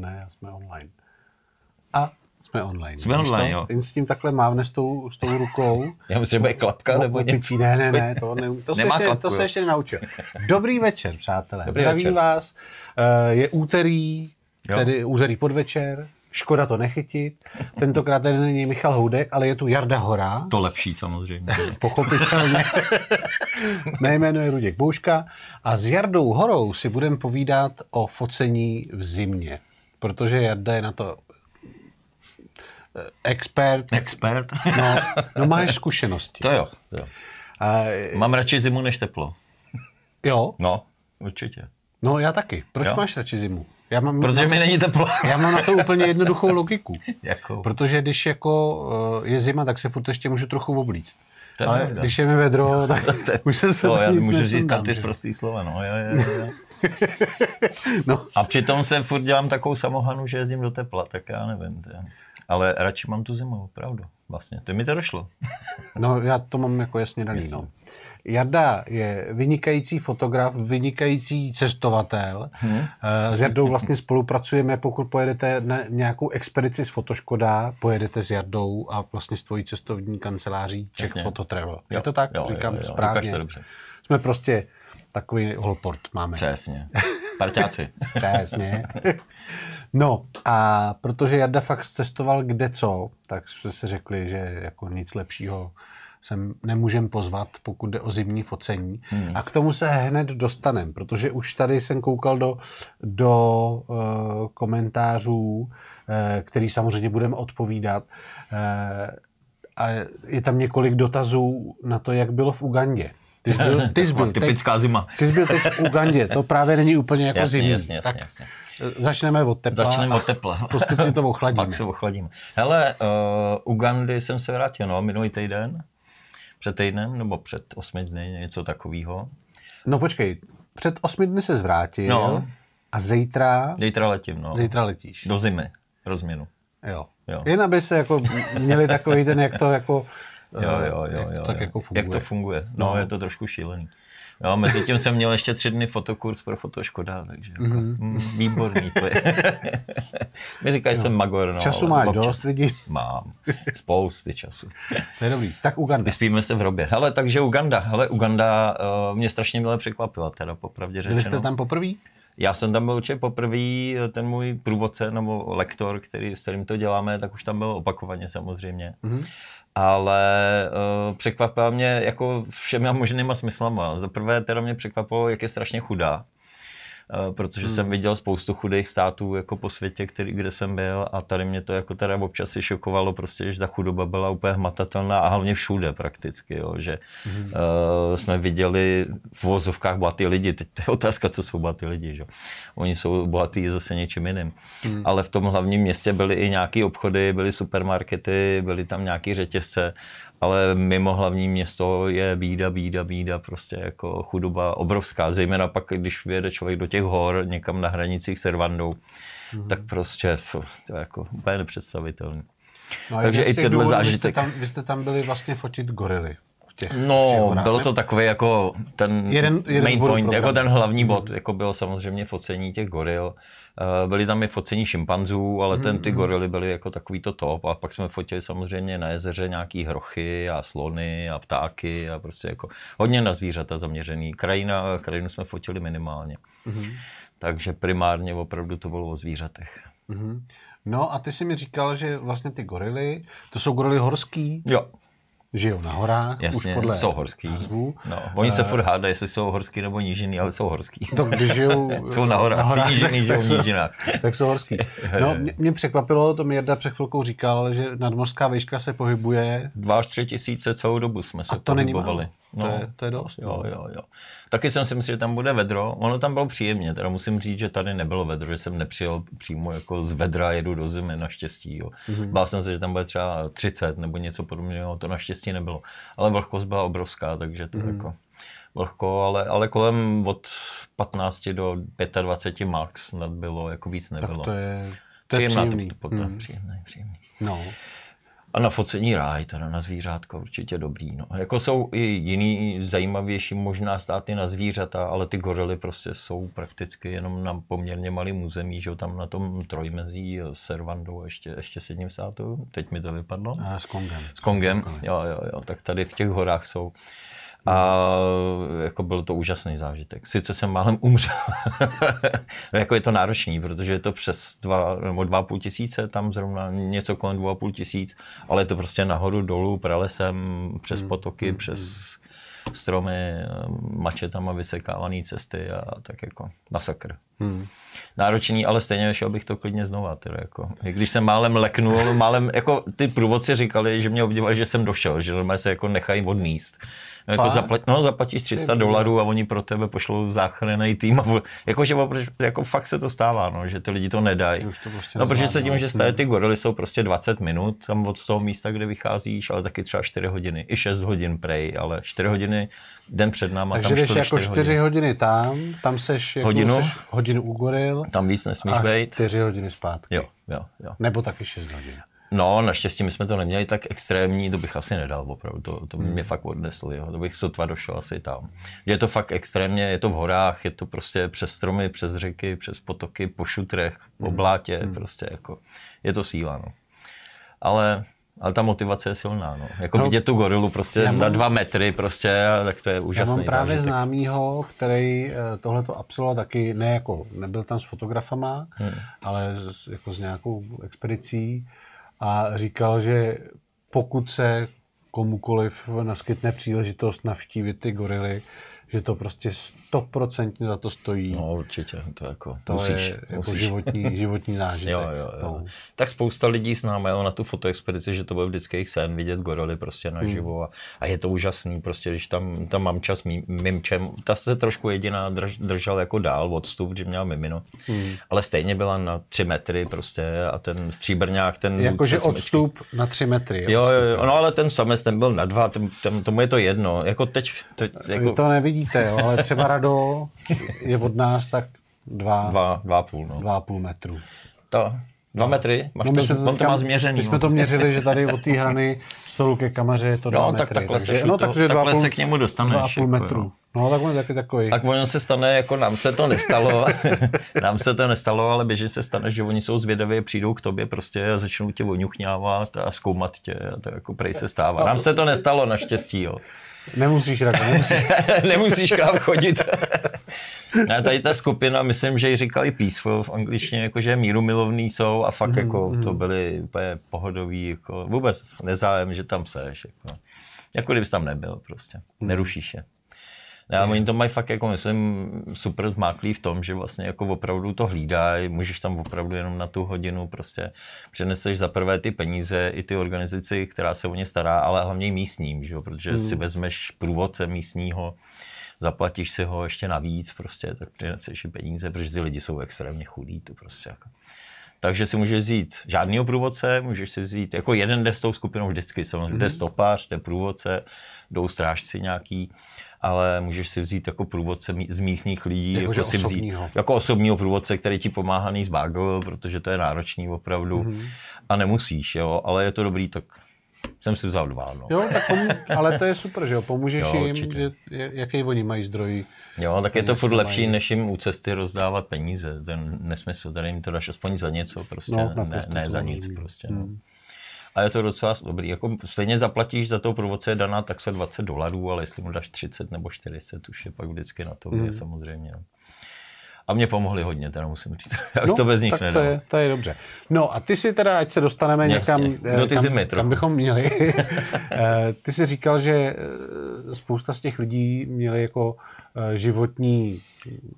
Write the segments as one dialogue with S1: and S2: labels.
S1: dne a jsme online. A jsme online. Jsme online, to, jo.
S2: Jen s tím takhle mávne s tou, s tou rukou. Já myslím, že bude klapka nebo picí. něco. Ne, ne, ne, to, ne, to, se, ještě, klapku, to se ještě nenaučil. Dobrý večer, přátelé. Dobrý Zdravím večer. vás. Eh, je úterý, jo. tedy úterý podvečer. Škoda to nechytit. Tentokrát tady není Michal Houdek, ale je tu Jarda Hora.
S1: To lepší samozřejmě.
S2: Pochopitelně. jméno je Ruděk Bouška. A s Jardou Horou si budeme povídat o focení v zimě protože Jarda je na to eh,
S1: expert. Expert. No, no máš zkušenosti. To jo. To jo. A, eh, Mám radši zimu než teplo. Jo? No, určitě. No já taky. Proč jo? máš radši
S2: zimu? Já
S1: mám protože mi není teplo.
S2: já mám na to úplně jednoduchou logiku. Jakou? Protože když jako eh, je zima, tak se furt ještě můžu trochu oblíct. Ale když je mi vedro, tak už jsem se to, já můžu říct tam ty prostý
S1: slova. No, jo, jo, jo. no. A přitom se furt dělám takovou samohanu, že jezdím do tepla, tak já nevím. Tě. Ale radši mám tu zimu, opravdu. Vlastně, to mi to došlo. no já to mám jako jasně daný. No.
S2: Jarda je vynikající fotograf, vynikající cestovatel. Hmm. S Jardou vlastně spolupracujeme, pokud pojedete na nějakou expedici z Fotoškoda, pojedete s Jardou a vlastně s tvojí cestovní kanceláří Čech Fototravel. Je to tak? Jo, Říkám jo, jo, správně. Jsme prostě Takový holport máme. Přesně. Parťáci. Přesně. No a protože Jarda fakt cestoval kde co, tak jsme si řekli, že jako nic lepšího sem nemůžem pozvat, pokud jde o zimní focení. Hmm. A k tomu se hned dostanem, protože už tady jsem koukal do, do uh, komentářů, uh, který samozřejmě budeme odpovídat. Uh, a je tam několik dotazů na to, jak bylo v Ugandě. Ty jsi byl, ty jsi byl, typická teď,
S1: zima. Ty jsi byl teď v
S2: Ugandě, to právě není úplně jako jasně, zimní. Jasně, jasně, tak jasně.
S1: Začneme od tepla. Začneme od tepla. Postupně to ochladíme. Pak se ochladíme. Hele, uh, Ugandy jsem se vrátil, no, minulý týden. Před týdnem, nebo před osmi dny, něco takového. No počkej, před osmi dny se zvrátil no. a
S2: zítra...
S1: Zítra letím, no. Zítra letíš. Do zimy, rozměnu. Jo. jo. Jen aby
S2: se jako měli takový ten, jak to jako jo, eh, jo, jo, jak to jo, tak jo. jako funguje. Jak to funguje. No, no,
S1: je to trošku šílený. Jo, mezi tím jsem měl ještě tři dny fotokurs pro Fotoškoda, takže jako, mm-hmm. mm, výborný to je. My říkají, jsem magor. No, času máš občas. dost, vidím. Mám. Spousty času. to je dobrý. Tak Uganda. Vyspíme se v hrobě. Hele, takže Uganda. Hele, Uganda uh, mě strašně milé překvapila, teda popravdě řečeno. Byli jste tam poprvé? Já jsem tam byl určitě poprvé, ten můj průvodce nebo lektor, který, s kterým to děláme, tak už tam byl opakovaně samozřejmě. Mm-hmm ale uh, překvapila mě jako všemi možnýma smyslama. Za prvé teda mě překvapilo, jak je strašně chudá. Eh, protože hmm. jsem viděl spoustu chudých států jako po světě, který, kde jsem byl a tady mě to jako teda občas i šokovalo, prostě, že ta chudoba byla úplně hmatatelná a hlavně všude prakticky, jo, že hmm. uh, jsme viděli v vozovkách bohatý lidi, teď to je otázka, co jsou bohatý lidi, že? oni jsou bohatý zase něčím jiným, hmm. ale v tom hlavním městě byly i nějaké obchody, byly supermarkety, byly tam nějaké řetězce ale mimo hlavní město je bída, bída, bída, prostě jako chudoba obrovská, zejména pak, když vyjede člověk do těch hor někam na hranicích s Rwandou, mm-hmm. tak prostě to je jako úplně nepředstavitelné. No Takže i tenhle důvodů, zážitek. Vy jste,
S2: tam, vy jste tam byli vlastně fotit gorily
S1: těch prostě No, bylo to takový jako ten jeden, jeden main point, programu. jako ten hlavní bod, hmm. jako bylo samozřejmě focení těch goril. Eh, byly tam i focení šimpanzů, ale hmm ten ty hmm. gorily byly jako takový to top a pak jsme fotili samozřejmě na jezeře nějaký hrochy a slony a ptáky a prostě jako hodně na zvířata zaměřený. Krajina, krajinu jsme fotili minimálně. Mm-hmm. Takže primárně opravdu to bylo o zvířatech.
S2: Mm-hmm. No a ty jsi mi říkal, že vlastně ty gorily, to jsou gorily horský.
S1: Jo žijou na horách, Jasně, už podle jsou horský. Názvu. No, oni se eh, furt hádají, jestli jsou horský nebo nížiny, ale jsou horský. To, když žijou jsou na horách, na horách ty tak, žijou v nížinách. Tak jsou horský. No,
S2: mě, mě překvapilo, to mi Jarda před chvilkou říkal, že nadmořská výška se pohybuje...
S1: Dva až tři tisíce celou dobu jsme se a to pohybovali. Není No, to, je,
S2: to je dost. Jo,
S1: no. jo, jo. Taky jsem si myslel, že tam bude vedro. Ono tam bylo příjemně, teda musím říct, že tady nebylo vedro, že jsem nepřijel přímo jako z vedra, jedu do zimy, naštěstí. Jo. Mm-hmm. Bál jsem se, že tam bude třeba 30 nebo něco podobného, to naštěstí nebylo. Ale vlhkost byla obrovská, takže to mm-hmm. jako vlhko, ale, ale kolem od 15 do 25 max snad bylo, jako víc nebylo. Tak to je, to je příjemný. To, to, to, to, mm. příjemný, příjemný. No. A na focení ráj, teda na zvířátka určitě dobrý. No. Jako jsou i jiný zajímavější možná státy na zvířata, ale ty gorily prostě jsou prakticky jenom na poměrně malém území, že tam na tom trojmezí eh, s a ještě, ještě s jedním státu, teď mi to vypadlo. A s Kongem. S Kongem, jo, jo, jo, tak tady v těch horách jsou a jako byl to úžasný zážitek. Sice jsem málem umřel, jako je to náročný, protože je to přes dva nebo dva půl tisíce, tam zrovna něco kolem dva půl tisíc, ale je to prostě nahoru, dolů, pralesem, přes hmm. potoky, hmm. přes hmm. stromy, mačetama vysekávané cesty a tak jako masakr. Hmm. Náročný, ale stejně šel bych to klidně znova. Tedy jako. Když jsem málem leknul, málem, jako ty průvodci říkali, že mě obdivovali, že jsem došel, že normálně se jako nechají odníst. No, jako zaplat, no, zaplatíš 300 dolarů a oni pro tebe pošlou záchranný tým. A, jako, že, jako fakt se to stává, no, že ty lidi to nedají. To prostě no, protože se tím, no, že stále ty gorily jsou prostě 20 minut tam od toho místa, kde vycházíš, ale taky třeba 4 hodiny, i 6 hodin prej, ale 4 hodiny den před náma. Takže tam jdeš jako 4 hodiny.
S2: hodiny tam, tam seš, jako hodinu? seš hodinu hodinu goril.
S1: Tam víc nesmíš a být. 4 hodiny zpátky. Jo, jo, jo. Nebo taky 6 hodin. No, naštěstí my jsme to neměli tak extrémní, to bych asi nedal opravdu, to, to by mě hmm. fakt odneslo, jo. to bych sotva došel asi tam. Je to fakt extrémně, je to v horách, je to prostě přes stromy, přes řeky, přes potoky, po šutrech, po hmm. blátě, mm. prostě jako, je to síla, no. Ale ale ta motivace je silná, no. Jako no, vidět tu gorilu prostě mám, na dva metry prostě, tak to je úžasný Já mám právě zážitek.
S2: známýho, který eh, tohle to absolvoval taky, ne jako, nebyl tam s fotografama, hmm. ale z, jako s nějakou expedicí a říkal, že pokud se komukoliv naskytne příležitost navštívit ty gorily, že to prostě stoprocentně za to stojí. No určitě, to jako to musíš. je musíš. jako životní, životní zážitek. jo, jo, jo. No.
S1: Tak spousta lidí známe jo, na tu fotoexpedici, že to byl vždycky jejich sen vidět gorily prostě hmm. naživo hmm. a, a, je to úžasný, prostě když tam, tam mám čas mým, mým čem, ta se trošku jediná drž, držel jako dál odstup, že měla mimino, hmm. ale stejně byla na tři metry prostě a ten stříbrňák, ten... Jakože odstup na tři metry. Jo, odstup, jo, jo, no ale ten samec, ten byl na dva, ten, ten, tomu je to jedno, jako teď... teď jako... Vy to
S2: nevidíte, jo, ale třeba tornádo je od nás tak dva,
S1: dva, dva, půl, no.
S2: dva půl metru. To, Dva no. metry? Máš no, my to, jsme to, to, to má změřený. My jsme no. to měřili, že tady od té hrany stolu ke kamaře je to no, dva tak, metry. takhle takže, no, takže to, takhle půl, se k němu dostaneš. Dva půl jako metru. No, tak on je taky takový. Tak
S1: ono se stane, jako nám se to nestalo, nám se to nestalo, ale běžně se stane, že oni jsou zvědaví, přijdou k tobě prostě a začnou tě oňuchňávat a zkoumat tě a to jako prej se stává. No, nám se to prostě- nestalo naštěstí, jo. Nemusíš, Rako, nemusíš. nemusíš k nám chodit. ne, tady ta skupina, myslím, že ji říkali peaceful v angličtině, jakože míru milovný jsou a fakt mm jako jako to byly úplně pohodový, jako vůbec nezájem, že tam seš. Jako, jako kdybys tam nebyl prostě, mm. nerušíš je. Já, oni to mají fakt, jako myslím, super zmáklý v tom, že vlastně jako opravdu to hlídají, můžeš tam opravdu jenom na tu hodinu prostě přeneseš za prvé ty peníze i ty organizaci, která se o ně stará, ale hlavně místním, že jo? protože hmm. si vezmeš průvodce místního, zaplatíš si ho ještě navíc, prostě, tak přineseš i peníze, protože ty lidi jsou extrémně chudí, to prostě jako. Takže si můžeš vzít žádného průvodce, můžeš si vzít, jako jeden jde s tou skupinou vždycky, samozřejmě mm-hmm. jde hmm. stopář, jde průvodce, jdou strážci nějaký, ale můžeš si vzít jako průvodce z místních lidí, jako, jako si vzít jako osobního průvodce, který ti pomáhá z bagel, protože to je náročný opravdu mm-hmm. a nemusíš, jo, ale je to dobrý, tak jsem si vzal dva. No. Jo,
S2: tak pomů- ale to je super, že jo, pomůžeš jo, jim,
S1: je, jaký oni mají zdroj. Jo, tak je to furt lepší, mají. než jim u cesty rozdávat peníze, ten nesmysl, tady jim to dáš aspoň za něco, prostě, no, ne, ne za nic, prostě. Hmm. No. Mhm a je to docela dobrý. Jako stejně zaplatíš za toho průvodce daná taxa 20 dolarů, ale jestli mu dáš 30 nebo 40, už je pak vždycky na to, mm. samozřejmě. No. A mě pomohli hodně, teda musím říct. Jak no, to bez nich tak to je,
S2: to je dobře. No a ty si teda, ať se dostaneme Jasně, někam, do eh, ty kam, zimy kam bychom měli. Eh, ty si říkal, že eh, spousta z těch lidí měli jako životní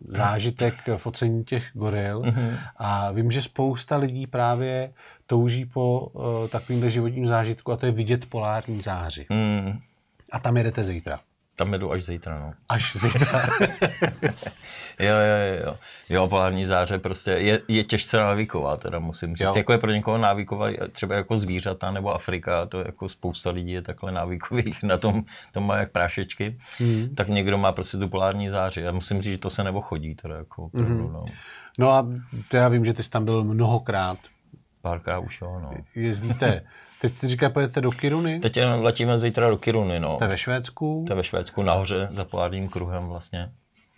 S2: zážitek ocení těch goril mm-hmm. a vím, že spousta lidí právě touží po uh, takovýmhle životním zážitku a to je vidět polární záři.
S1: Mm. A tam jedete zítra. Tam jedu až zítra, no. Až zítra. jo, jo, jo. Jo, polární záře prostě je, je těžce návyková, teda musím říct. Jo. Jako je pro někoho návyková, třeba jako zvířata nebo Afrika, to jako spousta lidí je takhle návykových na tom, to má jak prášečky. Mm. Tak někdo má prostě tu polární záři. Já musím říct, že to se nebo chodí, teda jako opravdu, mm. no. no
S2: a já
S1: vím, že ty jsi tam byl mnohokrát. Párkrát už jo, no. Jezdíte Teď si říká, pojedete do Kiruny? Teď letíme zítra do Kiruny, no. To je ve Švédsku? To je ve Švédsku, nahoře, za polárním kruhem vlastně.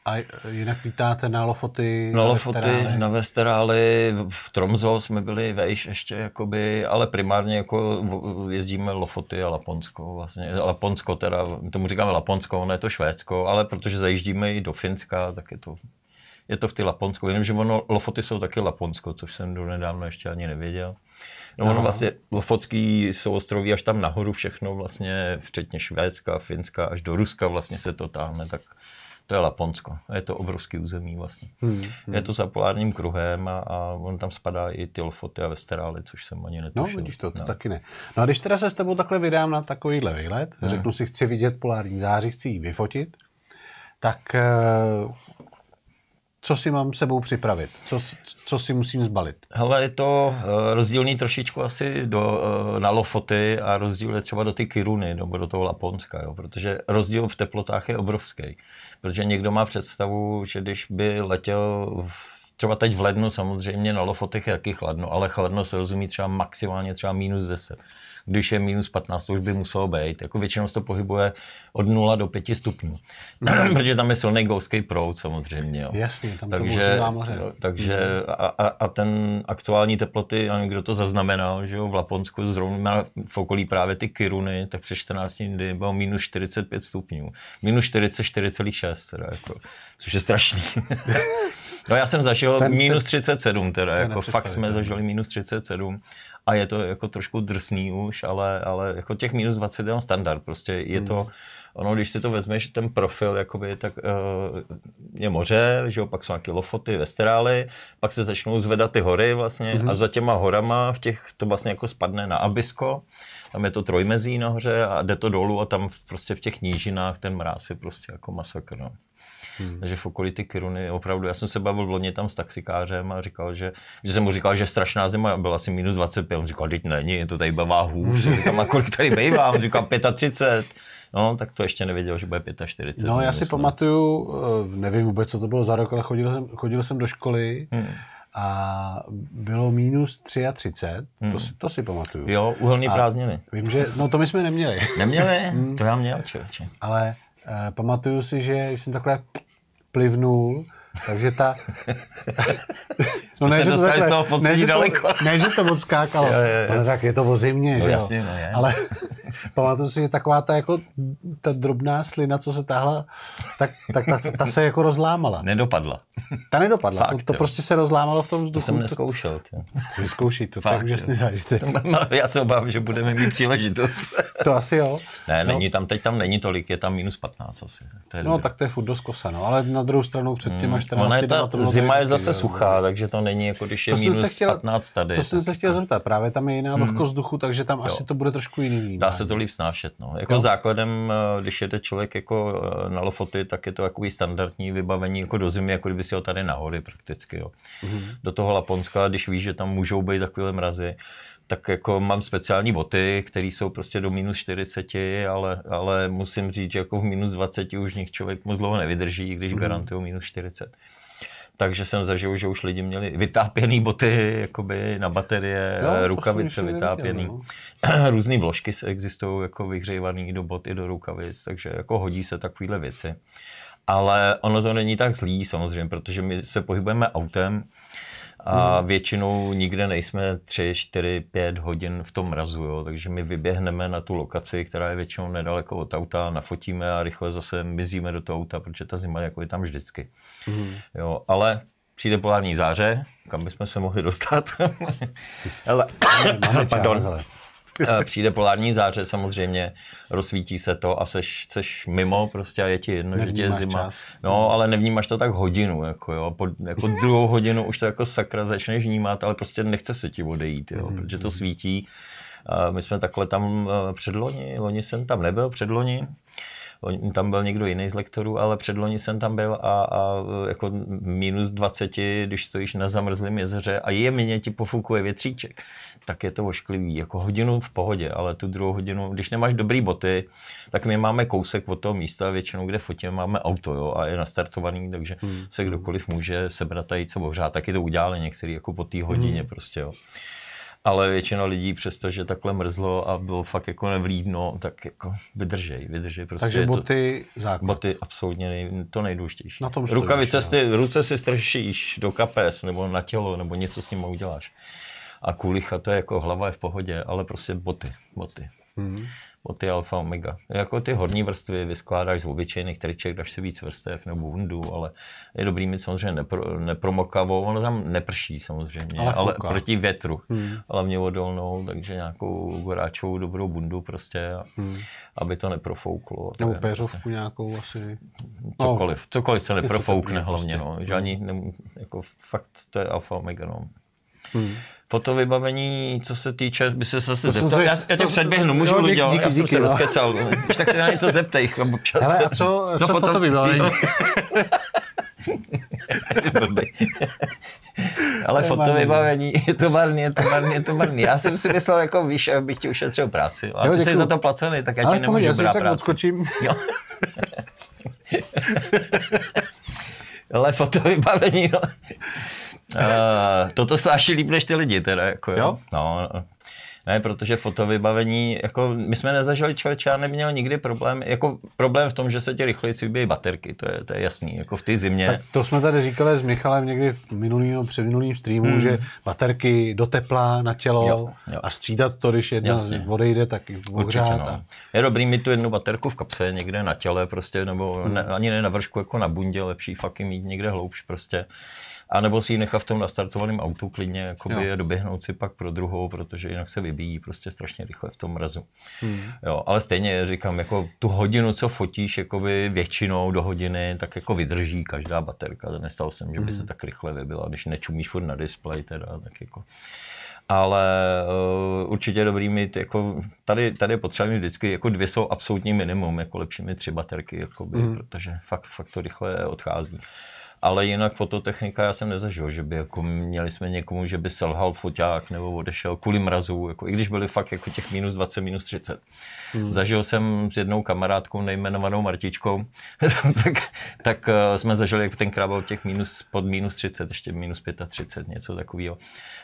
S2: A jinak vítáte na Lofoty? Na Lofoty, Vesterály. na
S1: Vesterály, v Tromzo jsme byli vejš ještě, jakoby, ale primárně jako jezdíme Lofoty a Laponsko vlastně. Laponsko teda, tomu říkáme Laponsko, ono je to Švédsko, ale protože zajíždíme i do Finska, tak je to, je to v ty Laponsko. Vím, že ono, Lofoty jsou taky Laponsko, což jsem do nedávno ještě ani nevěděl. No, ono no. vlastně Lofotský souostroví až tam nahoru všechno vlastně, včetně Švédska, Finska, až do Ruska vlastně se to táhne, tak to je Laponsko. A je to obrovský území vlastně. Hmm, hmm. Je to za polárním kruhem a, a on tam spadá i ty Lofoty a Westerály, což jsem ani no, netušil. No, vidíš to, to no. taky ne. No a když teda se s tebou takhle vydám na takovýhle výlet, hmm. řeknu si, chci vidět
S2: polární záři, chci ji vyfotit, tak eh, co si mám sebou připravit? Co, co si musím zbalit?
S1: Hele, je to eh, rozdílný trošičku asi do, eh, na Lofoty a rozdíl je třeba do ty Kiruny nebo do toho Laponska, jo? protože rozdíl v teplotách je obrovský. Protože někdo má představu, že když by letěl v třeba teď v lednu samozřejmě na Lofotech je taky chladno, ale chladno se rozumí třeba maximálně třeba minus 10. Když je minus 15, to už by muselo být. Jako většinou se to pohybuje od 0 do 5 stupňů. No, protože tam je silný gouský proud samozřejmě. Jo. Jasně, tam takže, to moře. Takže mm-hmm. a, a, a, ten aktuální teploty, a kdo to zaznamenal, že jo, v Laponsku zrovna v okolí právě ty Kiruny, tak přes 14 dny bylo minus 45 stupňů. Minus 44,6 jako, což je strašný. No já jsem zažil ten, minus 37, teda, jako fakt jsme zažili minus 37 a je to jako trošku drsný už, ale, ale jako těch minus 20 je on standard, prostě je hmm. to, ono, když si to vezmeš, ten profil, jakoby, tak uh, je moře, že jo, pak jsou nějaké lofoty, vesterály, pak se začnou zvedat ty hory vlastně hmm. a za těma horama v těch to vlastně jako spadne na abisko, tam je to trojmezí nahoře a jde to dolů a tam prostě v těch nížinách ten mráz je prostě jako masakr, no. Hmm. Takže v okolí ty Kiruny, opravdu, já jsem se bavil loni tam s taxikářem a říkal, že, že jsem mu říkal, že strašná zima, byl asi minus 25, on říkal, teď není, to tady bavá hůř, říkám, a kolik tady bývá, on říkal 35. No, tak to ještě nevěděl, že bude 45. No, já si
S2: pamatuju, eh, nevím vůbec, co to bylo za rok, ale chodil jsem, chodil jsem do školy hmm a bylo minus 33, hmm. to, to si pamatuju. Jo, uhelný prázdniny. Vím, že, no to my jsme neměli. Neměli? Hmm. to já měl, člověče. Ale uh, pamatuju si, že jsem takhle plivnul takže ta... no ne, že to takhle, toho ne, že daleko. to, ne, že to odskákalo, jo, jo, jo. ale tak je to o zimě, no, že jo. Jasně, no, Ale pamatuju si, že taková ta, jako, ta drobná slina, co se tahla, tak, tak ta, ta, se jako rozlámala. Nedopadla. Ta nedopadla, Fakt, to, to prostě se rozlámalo v tom vzduchu. To jsem
S1: neskoušel. Tě. To to tak úžasný zážitek. Já se obávám, že budeme mít příležitost. to asi jo. Ne, no. není tam, teď tam není tolik, je tam minus 15 asi. To je no, dobrý. tak to
S2: je furt dost kosa, no. ale na druhou stranu předtím, hmm. až 14 ale ta to zima je zase jo. No.
S1: suchá, takže to není jako když je to minus chtěla, 15 tady. To jsem
S2: se chtěl zeptat, právě tam je jiná mhm. vlhkost mm. vzduchu, takže tam jo. asi
S1: to bude trošku jiný. Vnímání. Dá se to líp snášet. No. Jako jo. základem, eh, když jede člověk jako eh, na lofoty, tak je to takový standardní vybavení jako do zimy, jako kdyby si ho tady na prakticky. Jo. Mm. Do toho Laponska, když víš, že tam můžou být takové mrazy, tak jako mám speciální boty, které jsou prostě do minus 40, ale, ale musím říct, že jako v minus 20 už nich člověk moc dlouho nevydrží, když mm. garantují minus 40. Takže jsem zažil, že už lidi měli vytápěné boty jakoby na baterie, jo, rukavice vytápěné. No. Různé vložky se existují jako vyhřívané do bot i do rukavic, takže jako hodí se takovéhle věci. Ale ono to není tak zlý samozřejmě, protože my se pohybujeme autem, a většinou nikde nejsme 3, 4, 5 hodin v tom mrazu, jo. takže my vyběhneme na tu lokaci, která je většinou nedaleko od auta, nafotíme a rychle zase mizíme do toho auta, protože ta zima jako je tam vždycky. Mm. Jo, ale přijde polární záře, kam bychom se mohli dostat. ale, máme čas, Pardon. Hele. Eh, přijde polární záře samozřejmě, rozsvítí se to a seš, seš mimo prostě a je ti jedno, nevnímáš že tě je zima. Čas. No, ale nevnímáš to tak hodinu, jako jo. Po, jako druhou hodinu už to jako sakra začneš vnímat, ale prostě nechce se ti odejít, jo, mm-hmm. protože to mhm. svítí. Eh, my jsme takhle tam eh, předloni, loni jsem tam nebyl, předloni, tam byl někdo jiný z lektorů, ale předloni jsem tam byl a, a e, jako minus 20, když stojíš na zamrzlém jezeře a jemně ti pofukuje větříček, tak je to ošklivý. Jako hodinu v pohodě, ale tu druhou hodinu, když nemáš dobrý boty, tak my máme kousek od toho místa, většinou kde fotíme, máme auto jo, a je nastartovaný, takže hmm. se kdokoliv může sebrat a jít se bohřát. Taky to udělali některý jako po té hmm. hodině hmm. prostě. Jo ale většina lidí přesto, že takhle mrzlo a bylo fakt jako nevlídno, tak jako vydržej, vydržej. Prostě Takže boty to, základ. Boty absolutně nej, to nejdůležitější. Na tom Rukavice si, ruce si strčíš do kapes nebo na tělo nebo něco s ním uděláš. A kulicha to je jako hlava je v pohodě, ale prostě boty, boty. Mm-hmm o ty alfa omega. Jako ty horní vrstvy vyskládáš z obyčejných triček, dáš si víc vrstev nebo bundu, ale je dobrý mít samozřejmě nepro, nepromokavou, ono tam neprší samozřejmě, ale, ale proti větru, hmm. mě odolnou, takže nějakou goráčovou dobrou bundu prostě, hmm. aby to neprofouklo. Nebo prostě peřovku prostě.
S2: nějakou asi. Cokoliv, no, cokoliv, co neprofoukne hlavně, prostě. no. že
S1: hmm. ne, jako fakt to je alfa omega, no. Hmm. Fotovybavení, co se týče, by se zase to zeptal. Se, já, já tě to, no, předběhnu, no, můžu jo, dík, udělat, já díky, jsem díky, se no. rozkecal. Už tak se na něco zeptej. Občas. Hele, a co, no, co, co foto, foto Ale to fotovybavení, je to marný, je to marný, je to marný. Já jsem si myslel, jako víš, abych ti ušetřil práci. A jo, ty jsi za to placený, tak já Ale ti nemůžu brát práci. tak odskočím. Jo. Ale fotovybavení. no. Eh, toto se strašně líp než ty lidi teda, jako jo. jo? No, ne, protože fotovybavení, jako my jsme nezažili člověče, já neměl nikdy problém, jako problém v tom, že se ti rychleji vybíjí baterky, to je, to je jasný, jako v té zimě. Tak
S2: to jsme tady říkali s Michalem někdy v minulým, minulým streamu, hmm. že baterky do tepla na tělo jo, jo. a střídat to, když jedna Jasně. odejde, tak Určitě, No. A...
S1: Je dobrý mít tu jednu baterku v kapse někde na těle prostě, nebo hmm. ne, ani ne na vršku, jako na bundě, lepší fakt mít někde hloubš prostě. A nebo si ji nechá v tom nastartovaném autu klidně jakoby jo. doběhnout si pak pro druhou, protože jinak se vybíjí prostě strašně rychle v tom mrazu. Hmm. Jo, ale stejně říkám, jako tu hodinu, co fotíš jakoby většinou do hodiny, tak jako vydrží každá baterka. Nestalo jsem, že by hmm. se tak rychle vybila, když nečumíš furt na displej teda, tak jako ale uh, určitě je dobrý mít, jako, tady, tady je potřeba mít vždycky, jako dvě jsou absolutní minimum, jako lepší mít tři baterky, jakoby, mm. protože fakt, fakt to rychle odchází ale jinak fototechnika já jsem nezažil, že by jako měli jsme někomu, že by selhal foťák nebo odešel kvůli mrazu, jako, i když byly fakt jako těch minus 20, minus 30. Hmm. Zažil jsem s jednou kamarádkou nejmenovanou Martičkou, tak, tak uh, jsme zažili, jak tenkrát byl těch minus, pod minus 30, ještě minus 35, něco takového.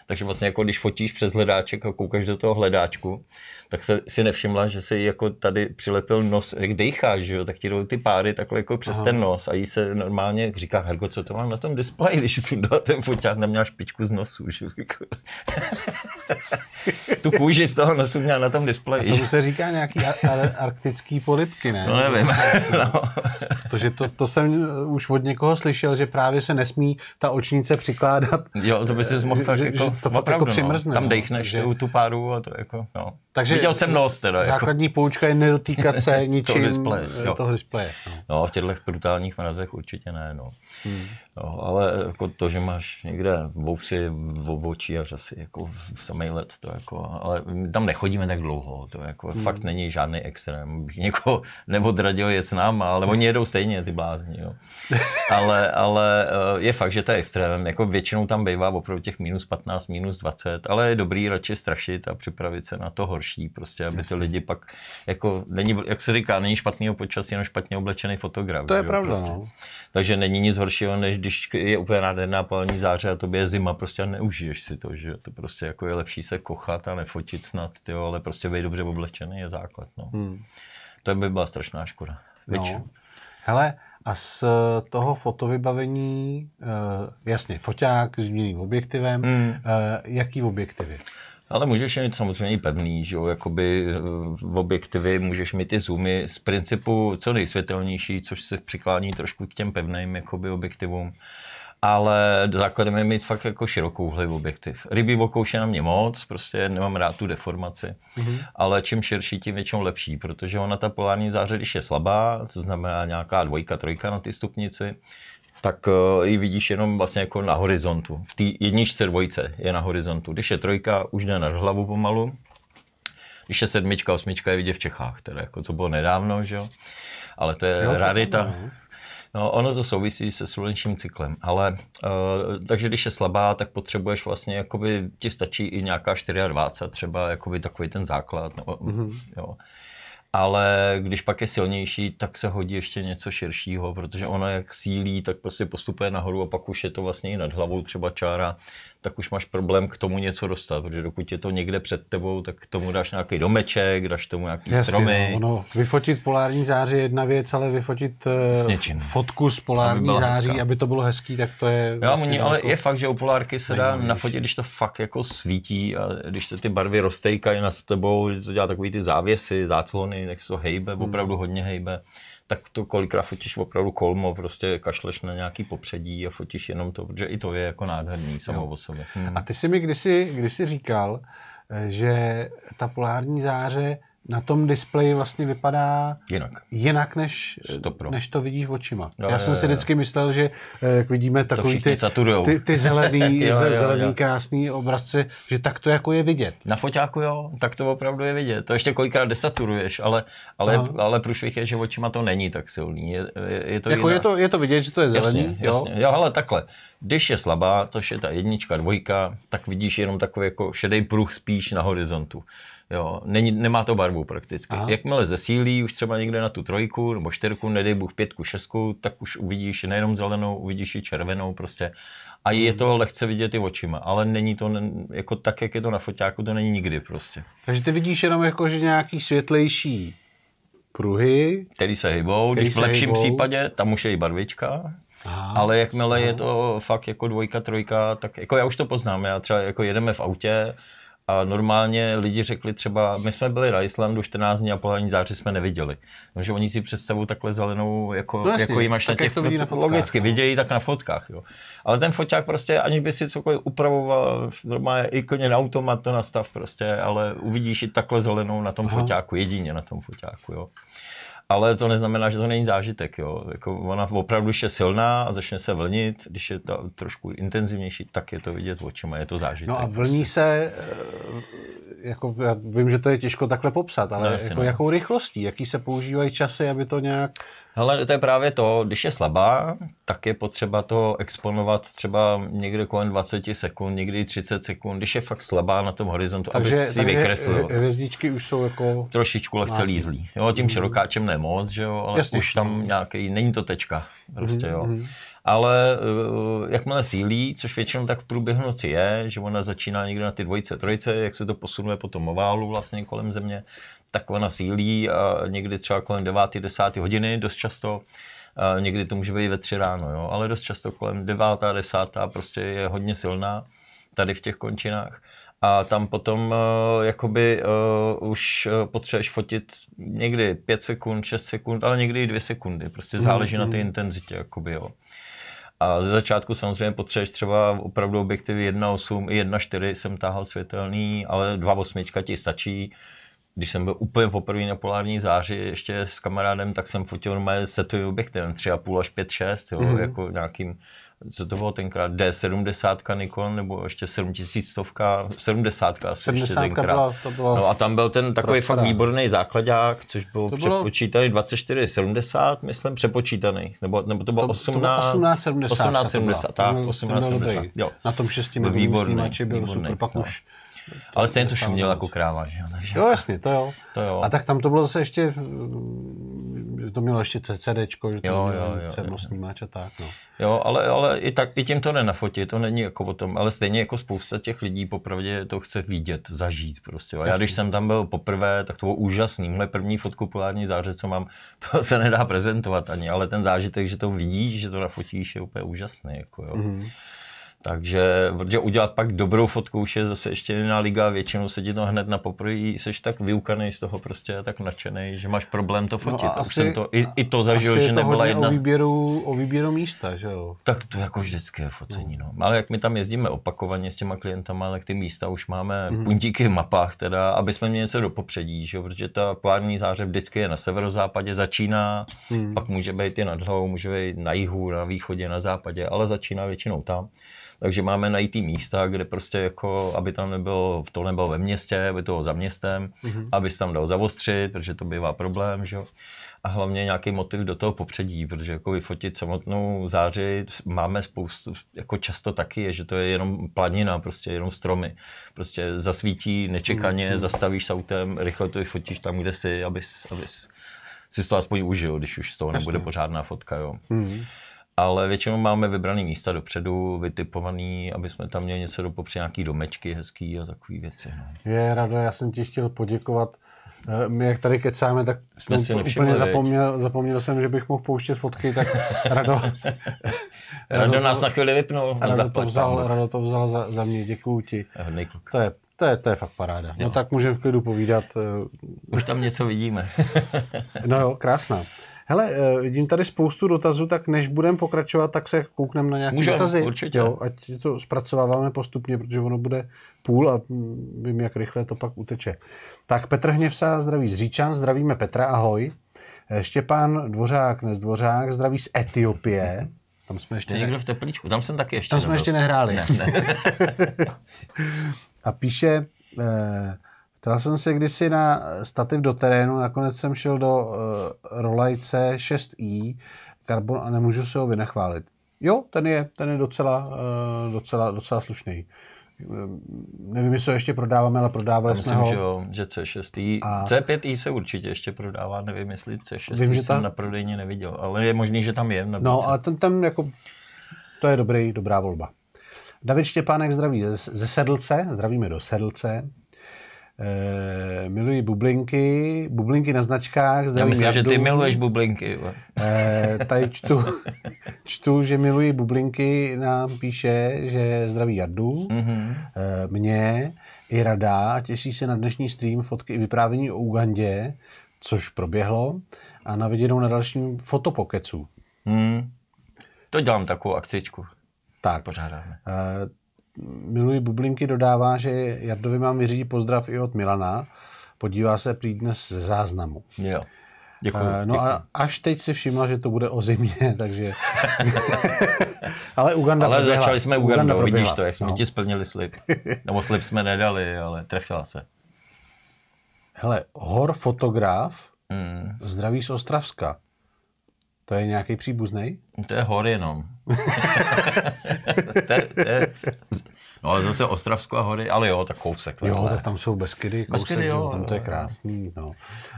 S1: Takže vlastně jako když fotíš přes hledáček a koukáš do toho hledáčku, tak se, si nevšimla, že si jako tady přilepil nos, jak dejcháš, že jo, tak ti jdou ty páry takhle jako přes Aha. ten nos a jí se normálně, jak říká Hergo, co to mám na tom displeji, když jsem dal ten foťák, neměl špičku z nosu, že? Jako- tu kůži z toho nosu měl na tom displeji. A tomu se
S2: říká nějaký ar- ar- arktický polipky, ne? No nevím. No. Protože to, to jsem eh, už od někoho slyšel, že právě se nesmí ta očnice přikládat.
S1: Jo, to by si eh, mohl tak jako, to jako opravdu, jako přimrzne. No. Tam dechneš že... tu páru a to jako, no. Takže Viděl jsem nos teda. Jako. Základní jako. poučka je nedotýkat se ničím toho displeje. Eh, jo. Toho displeje no. no. v těchto brutálních mrazech určitě ne, no. Hmm. No, ale jako to, že máš někde vousy v obočí a řasy jako v samý let, to jako, ale my tam nechodíme tak dlouho, to jako hmm. fakt není žádný extrém, bych někoho neodradil je s náma, ale oni jedou stejně ty blázni, jo. ale, ale eh, je fakt, že to je extrém, jako většinou tam bývá opravdu těch minus 15, minus 20, ale je dobrý radši strašit a připravit se na to horší, prostě, aby Jasně. to lidi pak, jako, není, jak se říká, není špatný počasí, jenom špatně oblečený fotograf. To je jo, pravda. Prostě. No. Takže není nic horšího, než když je úplně nádherná polní záře a tobě je zima, prostě neužiješ si to, že to prostě jako je lepší se kochat a nefotit snad, tyjo, ale prostě být dobře oblečený je základ, no. Hmm. To by byla strašná škoda. No.
S2: Hele, a z toho fotovybavení, eh, jasně, foťák s jiným objektivem, hmm. Eh, jaký objektivy?
S1: Ale můžeš mít samozřejmě i pevný, že jo, jakoby v eh, objektivy můžeš mít ty zoomy z principu co nejsvětelnější, což se přiklání trošku k těm pevným jakoby objektivům ale základem je mít fakt jako širokou hlivu objektiv. Rybí oko na mě moc, prostě nemám rád tu deformaci, mm-hmm. ale čím širší, tím většinou lepší, protože ona ta polární záře, když je slabá, to znamená nějaká dvojka, trojka na ty stupnici, tak eh, ji vidíš jenom vlastně jako na horizontu. V té jedničce dvojce je na horizontu. Když je trojka, už jde nad hlavu pomalu. Když je sedmička, osmička je vidět v Čechách, teda jako to bylo nedávno, že jo? Ale to je jo, rarita. No. no, ono to souvisí se slunečním cyklem, ale uh, takže když je slabá, tak potřebuješ vlastně, jakoby ti stačí i nějaká 24 třeba, jakoby takový ten základ. No, mm-hmm. jo ale když pak je silnější, tak se hodí ještě něco širšího, protože ona jak sílí, tak prostě postupuje nahoru a pak už je to vlastně i nad hlavou třeba čára tak už máš problém k tomu něco dostat, protože dokud je to někde před tebou, tak k tomu dáš nějaký domeček, dáš tomu nějaký Jasně, stromy. No, no.
S2: Vyfotit polární záři je jedna věc, ale vyfotit eh, fotku z polární aby září, hezká. aby to bylo hezký, tak to je... Já, vlastně jako ale jako...
S1: je fakt, že u polárky se dá Nejmavější. nafotit, když to fakt jako svítí a když se ty barvy roztejkají nad tebou, že to dělá takový ty závěsy, záclony, tak se to hejbe, hmm. opravdu hodně hejbe tak to kolikrát fotíš opravdu kolmo, prostě kašleš na nějaký popředí a fotíš jenom to, protože i to je jako nádherný samo o sobě. Hmm.
S2: A ty jsi mi kdysi, kdysi říkal, eh, že ta polární záře na tom displeji vlastně vypadá jinak, jinak než, než to vidíš očima. Jo, Já jo, jsem si jo, vždycky myslel, že eh, jak vidíme takový ty, ty, ty zelený, jo, jo, zelený jo.
S1: krásný obrazce, že tak to jako je vidět. Na foťáku jo, tak to opravdu je vidět. To ještě kolikrát desaturuješ, ale, ale, ale průšvih je, že očima to není tak silný. Je, je, je, to, jako je, to,
S2: je to vidět, že to je zelený. Jasně, jo? Jasně.
S1: jo, ale takhle. Když je slabá, což je ta jednička, dvojka, tak vidíš jenom takový jako šedý pruh spíš na horizontu. Jo, není, nemá to barvu prakticky. Aha. Jakmile zesílí už třeba někde na tu trojku nebo čtyřku, nedej Bůh pětku, šestku, tak už uvidíš nejenom zelenou, uvidíš i červenou prostě. A je hmm. to lehce vidět i očima, ale není to jako tak, jak je to na foťáku, to není nikdy prostě.
S2: Takže ty vidíš jenom jako, že nějaký světlejší pruhy. Který se hybou, který když se v lepším hybou. případě,
S1: tam už je i barvička, Aha, ale jakmile aha. je to fakt jako dvojka, trojka, tak jako já už to poznám, já třeba jako jedeme v autě a normálně lidi řekli třeba, my jsme byli na Islandu 14 dní a pohlední záři jsme neviděli. Takže oni si představují takhle zelenou, jako, no jako ji máš na těch, vidí na fotkách, logicky, no. vidějí tak na fotkách. Jo. Ale ten foťák prostě, aniž by si cokoliv upravoval, normálně i koně na automat to nastav prostě, ale uvidíš i takhle zelenou na tom Aha. foťáku, jedině na tom foťáku. Jo ale to neznamená, že to není zážitek. Jo. Jako ona opravdu, je silná a začne se vlnit, když je to trošku intenzivnější, tak je to vidět očima, je to zážitek. No a
S2: prostě. vlní se, eh, jako já vím, že to je těžko takhle popsat, ale no, jako, no. jakou rychlostí, jaký se používají časy, aby to nějak
S1: ale to je právě to, když je slabá, tak je potřeba to exponovat třeba někde kolem 20 sekund, někdy 30 sekund, když je fakt slabá na tom horizontu, takže, aby si vykreslil. vykreslil.
S2: Hvězdičky už jsou jako... Trošičku lehce lízlí.
S1: Jo, tím mm. širokáčem nemoc, že jo, ale Jasně. už tam nějaký, není to tečka, mhm, prostě mm. jo. Mm ale eh, jakmile sílí, což většinou tak v průběhu noci je, že ona začíná někde na ty dvojce, trojce, jak se to posunuje po tom oválu vlastně kolem země, tak ona sílí a někdy třeba kolem 9. 10. hodiny dost často, někdy to může být ve tři ráno, jo, ale dost často kolem 9. 10. prostě je hodně silná tady v těch končinách a tam potom uh, jakoby uh, už uh, potřebuješ fotit někdy 5 sekund, 6 sekund, ale někdy i 2 sekundy, prostě záleží mm-hmm. na té mhm. intenzitě, jakoby jo. A ze začátku samozřejmě potřebuješ třeba opravdu objektivy 1.8 i 1.4 jsem táhal světelný, ale 2.8 ti stačí. Když jsem byl úplně poprvé na polární záři ještě s kamarádem, tak jsem fotil normálně setový objektivem 3,5 až 5,6, jo, mm-hmm. jako nějakým co to bylo tenkrát, D70 Nikon, nebo ještě 7100, 70 asi 70 ještě tenkrát. Byla, to bylo no a tam byl ten takový prostorá. fakt výborný základák, což byl to přepočítaný 2470, myslím, přepočítaný, nebo, nebo to bylo 1870. 1870, tak, 1870, jo. Na tom 6 byl výborný, snímači byl výborný, super, pak no. už to Ale stejně to šumělo jako kráva, že
S2: jo? Jo, jasně, to jo. to jo. A tak tam to bylo zase ještě že to mělo ještě CD, že to jo, jo, jo, jo. snímač a tak. No.
S1: Jo, ale, ale i, tak, i tím to nenafotí, to není jako o tom, ale stejně jako spousta těch lidí popravdě to chce vidět, zažít prostě. A já když jsem tam byl poprvé, tak to bylo úžasný. Moje první fotku polární záře, co mám, to se nedá prezentovat ani, ale ten zážitek, že to vidíš, že to nafotíš, je úplně úžasný. Jako, jo. Mm-hmm. Takže protože udělat pak dobrou fotku už je zase ještě jiná liga, většinou se ti to hned na poprvé, jsi tak vyukaný z toho prostě tak nadšený, že máš problém to no fotit. No asi, jsem to, i, i to zažil, asi že to nebyla jedna... O výběru, o výběru místa, že jo? Tak to jako vždycky je focení, no. no. Ale jak my tam jezdíme opakovaně s těma klientama, tak ty místa už máme mm-hmm. puntíky v mapách teda, aby jsme měli něco do popředí, že jo? Protože ta plární záře vždycky je na severozápadě, začíná, mm-hmm. pak může být i nad hlavou, může být na jihu, na východě, na západě, ale začíná většinou tam takže máme najít ty místa, kde prostě jako, aby tam nebylo, to nebylo ve městě, aby to bylo za městem, mm-hmm. aby se tam dal zavostřit, protože to bývá problém, že jo. A hlavně nějaký motiv do toho popředí, protože jako vyfotit samotnou záři máme spoustu, jako často taky je, že to je jenom planina, prostě jenom stromy. Prostě zasvítí nečekaně, mm-hmm. zastavíš s autem, rychle to vyfotíš tam, kde jsi, abys, abys si to aspoň užil, když už z toho Jasně. nebude pořádná fotka, jo. Mm-hmm ale většinou máme vybrané místa dopředu, vytipovaný, aby jsme tam měli něco do popři, nějaký domečky hezký a takové věci.
S2: No. Je, Rado, já jsem ti chtěl poděkovat. Eh, my jak tady kecáme, tak jsme si úplně zapomněl, zapomněl jsem, že bych mohl pouštět fotky, tak Rado... Rado, to, nás na chvíli vypnul. Rado to vzal, Rado to vzal za, za mě, děkuju ti. To je, to, je, to je fakt paráda. No, No tak můžeme v klidu povídat. Eh. Už tam něco vidíme. no jo, krásná. Hele, eh, vidím tady spoustu dotazů, tak než budeme pokračovat, tak se koukneme na nějaké Můžem, dotazy. určitě. Jo, ať to zpracováváme postupně, protože ono bude půl a vím, jak rychle to pak uteče. Tak Petr Hněvsa zdraví z Říčan, zdravíme Petra, ahoj. Eh, Štěpán Dvořák, Dvořák zdraví z Etiopie.
S1: Tam jsme ještě... Někdo v teplíčku, tam jsem taky ještě Tam jsme nebyl. ještě nehráli. Ne, ne.
S2: a píše... Eh, Ptal jsem se kdysi na stativ do terénu, nakonec jsem šel do uh, eh, Rolajce C6i karbon a nemůžu se ho vynachválit. Jo, ten je, ten je docela, uh, docela, docela slušný. Ehm, nevím, jestli ho ještě prodáváme, ale prodávali myslím, jsme ho. Myslím, že
S1: jo, že C6i. A... C5i se určitě ještě prodává, nevím, jestli C6 Vím, že jsem ta... na prodejně neviděl, ale je možný, že tam je. no, ale
S2: ten, ten jako, to je dobrý, dobrá volba. David Štěpánek zdraví ze, ze Sedlce, zdravíme do Sedlce. Eh, miluji bublinky, bublinky na značkách. Já myslím, že ty miluješ
S1: bublinky.
S2: Eh, tady čtu, čtu, že miluji bublinky, nám píše, že zdraví Jardu, mm-hmm. eh, mě i Rada, těší se na dnešní stream fotky i vyprávění o Ugandě, což proběhlo, a na viděnou na dalším fotopokecu.
S1: Mm. To dělám takovou akcičku. Tak. Pořádáme.
S2: Eh, miluji bublinky, dodává, že Jardovi mám vyřídit pozdrav i od Milana. Podívá se prý dnes ze
S1: záznamu. Jo. Uh, no děkuji. a
S2: až teď si všimla, že to bude o zimě, takže...
S1: ale Uganda
S2: Ale proběhla. začali jsme Uganda proběhla. vidíš to, jak jsme no.
S1: ti splnili slib. Nebo slib jsme nedali, ale trefila se.
S2: Hele, hor fotograf, mm. zdraví z Ostravska. To je nějaký příbuzný?
S1: To je hor jenom. to, to je, no ale zase Ostravsko a hory, ale jo, tak kousek. Jo, Jo, tak tam jsou Beskydy, kousek, Beskydy, jo, tam to je krásný.
S2: No.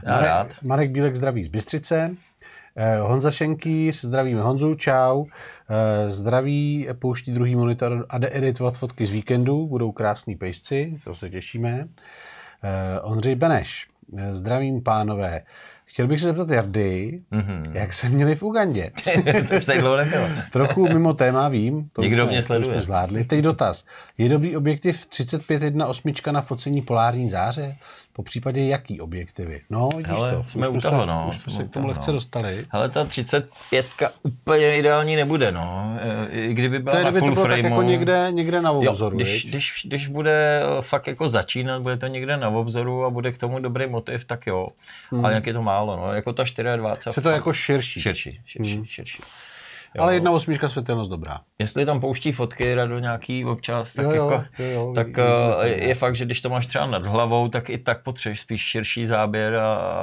S2: Marek, rád. Marek Bílek zdraví z Bystřice. Eh, Honza Šenkýř, zdravíme Honzu, čau. Eh, zdraví, pouští druhý monitor a jde editovat fotky z víkendu, budou krásní pejsci, to se těšíme. Eh, Ondřej Beneš, zdravím pánové. Chtěl bych se zeptat Jardy, mm-hmm. jak se měli v Ugandě. to už tak dlouho nebylo. Trochu mimo téma vím. To Někdo mě sleduje. To jsme zvládli. Teď dotaz. Je dobrý objektiv 35.1.8 na focení polární záře? po případě jaký objektivy? No, vidíš Hele, to. Jsme už jsme toho, se, no. Už jsme se k tomu lehce no.
S1: dostali. Hele, ta 35 úplně ideální nebude, no. E, I kdyby byla to je, na full to bylo frameu, tak jako někde, někde na obzoru, jo, když, když, když, bude e, fakt jako začínat, bude to někde na obzoru a bude k tomu dobrý motiv, tak jo. Hmm. Ale nějak je to málo, no. Jako ta 24. Se to fakt... jako širší. Širší, širší, hmm. širší. Jo. Ale jedna osmička světelnost dobrá. Jestli tam pouští fotky do nějaký občas, tak, jo, jo, jako, jo, jo, tak jo, jo, je, je fakt, že když to máš třeba nad hlavou, tak i tak potřebuješ spíš širší záběr a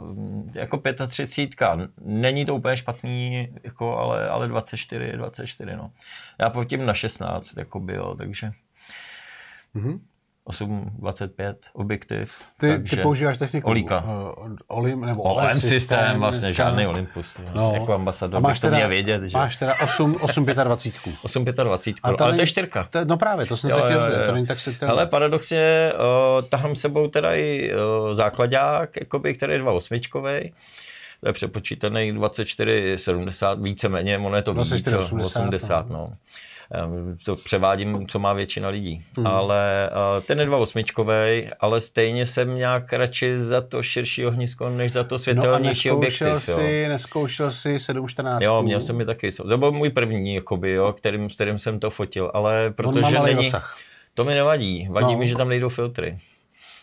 S1: mm, jako 35. Není to úplně špatný, jako, ale, ale 24, 24, no. Já potím na 16, jako by, jo, takže. Mm-hmm. 8-25 objektiv. Ty, ty používáš techniku Olíka. Uh,
S2: Olim, nebo OLED, OLED systém, systém, vlastně dneska. žádný Olympus. No. Jako ambasador, máš teda, to měl vědět. Že... Máš teda 8, 825. 825, ale, ale to je čtyřka. no právě, to jsem jo, se chtěl říct. Ale
S1: paradoxně uh, tahám sebou teda i uh, základák, jakoby, který je 28 to je přepočítaný 24, 70, víceméně, ono je to 24, víc, 80, 80 no. no. Eh, to převádím, co má většina lidí. Mm. Ale eh, ten je 2.8, ale stejně jsem nějak radši za to širší ohnisko, než za to no světelnější no objektiv. Si, jo.
S2: Neskoušel si 7.14. Jo, měl jsem je
S1: taky. To byl můj první, jakoby, jo, kterým, s kterým jsem to fotil, ale protože není... Dosah. To mi nevadí. Vadí no. mi, že tam nejdou filtry.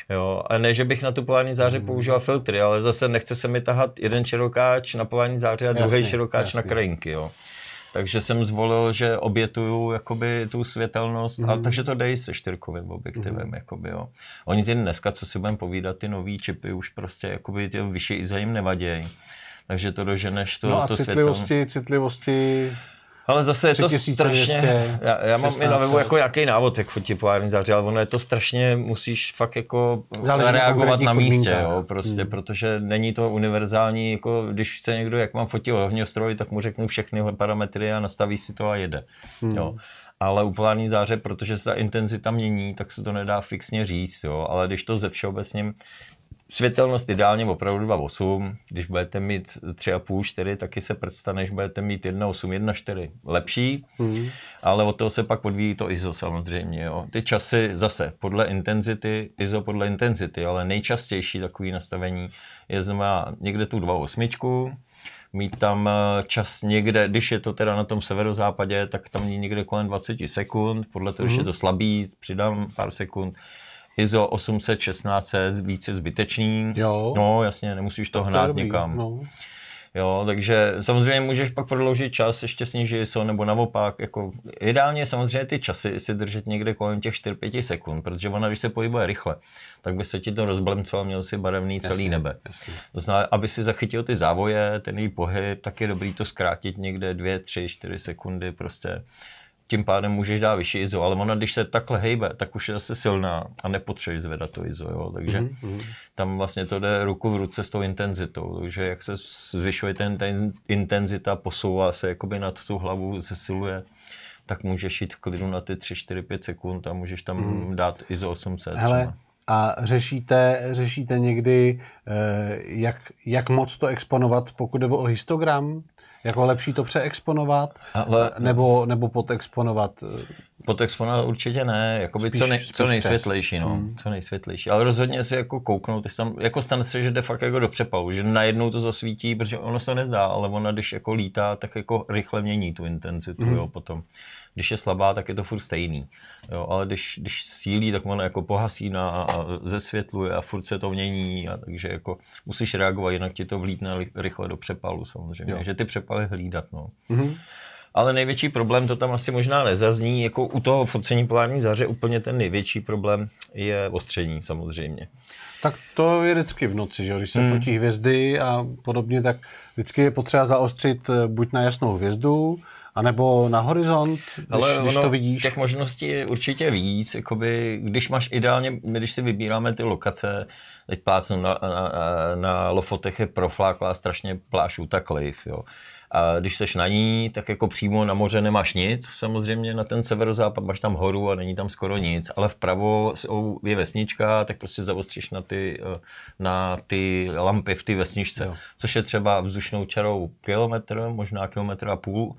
S1: Jo, a ne, že bych na tu polární záře hmm. používal filtry, ale zase nechce se mi tahat jeden širokáč na polární záře a druhý širokáč jasný. na krajinky, jo. Takže jsem zvolil, že obětuju jakoby tu světelnost, mm-hmm. a takže to dej se čtyřkovým objektivem. Mm-hmm. Jakoby, jo. Oni ty dneska, co si budeme povídat, ty nový čipy už prostě jakoby ty vyšší za jim nevadějí. Takže to doženeš to, no a to citlivosti,
S2: citlivosti
S1: ale zase je to strašně, já, já mám 16, i na webu jako jaký návod, jak fotit záři, ale ono je to strašně, musíš fakt jako Záleží reagovat na místě, jo, prostě, hmm. protože není to univerzální, jako když chce někdo, jak mám fotit ohňostroj, tak mu řeknu všechny parametry a nastaví si to a jede, hmm. jo ale u polární záře, protože se ta intenzita mění, tak se to nedá fixně říct, jo. ale když to ze všeobecním Světelnost ideálně opravdu 2,8. Když budete mít 3,5, 4, taky se předstane, že budete mít 1,8, 1,4. Lepší, mm. ale od toho se pak podvíjí to ISO samozřejmě. Jo. Ty časy zase podle intenzity, ISO podle intenzity, ale nejčastější takový nastavení je znamená někde tu 2,8, mít tam eh, čas někde, když je to teda na tom severozápadě, tak tam někde kolem 20 sekund, podle toho, mm. že je hmm. to slabý, přidám pár sekund ISO 816 víc je zbytečný. Jo. No, jasně, nemusíš to tak hnát to nikam. No. Jo, takže samozřejmě můžeš pak prodloužit čas, ještě snížit ISO, nebo naopak, jako ideálně samozřejmě ty časy si držet někde kolem těch 4-5 sekund, protože ona, když se pohybuje rychle, tak by se ti to rozblemcovalo, měl si barevný jasně, celý nebe. Jasně. To znamená, aby si zachytil ty závoje, ten její pohyb, tak je dobrý to zkrátit někde 2, 3, 4 sekundy prostě tím pádem můžeš dát vyšší ISO, ale ona, když se takhle hejbe, tak už je zase silná a nepotřebuješ zvedat to ISO, jo? takže mm-hmm. tam vlastně to jde ruku v ruce s tou intenzitou, takže jak se zvyšuje ten, ten intenzita, posouvá se jakoby nad tu hlavu, zesiluje, tak můžeš jít v klidu na ty 3, 4, 5 sekund a můžeš tam mm. dát ISO 800. Hele,
S2: A řešíte, řešíte někdy, eh, jak, jak moc to exponovat, pokud jde o histogram? Jako lepší to přeexponovat
S1: Ale... Eh, nebo, nebo podexponovat? Eh? Podexponovat určitě ne, jakoby spíš, co, nej, co nejsvětlejší, no, hmm. co nejsvětlejší. Ale rozhodně si jako kouknout, tam, jako stane se, že jde fakt jako do přepalu, že najednou to zasvítí, protože ono se nezdá, ale ona když jako lítá, tak jako rychle mění tu intenzitu, hmm. jo, potom když je slabá, tak je to furt stejný. Jo, ale když, když sílí, tak ona jako pohasíná a zesvětluje a furt se to mění, a takže jako musíš reagovat, jinak ti to vlítne rychle do přepalu samozřejmě. Jo. Že ty přepaly hlídat. No. Mm-hmm. Ale největší problém, to tam asi možná nezazní, jako u toho focení polární záře úplně ten největší problém je ostření samozřejmě. Tak to je vždycky v noci, že když se hmm. fotí
S2: hvězdy a podobně, tak vždycky je potřeba zaostřit eh, buď na jasnou hvězdu, anebo na horizont, když, Ale když ono, to
S1: vidíš? Těch možností je určitě víc. Jakoby, když máš ideálně, my když si vybíráme ty lokace, teď plácnu na, na, na Lofotech je profláklá strašně pláž Uta Cliff, jo a když seš na ní, tak jako přímo na moře nemáš nic, samozřejmě na ten severozápad máš tam horu a není tam skoro nic, ale vpravo jsou, je vesnička, tak prostě zaostříš na ty, eh, na ty lampy v té vesničce, jo. což je třeba vzdušnou čarou kilometr, možná kilometr a půl,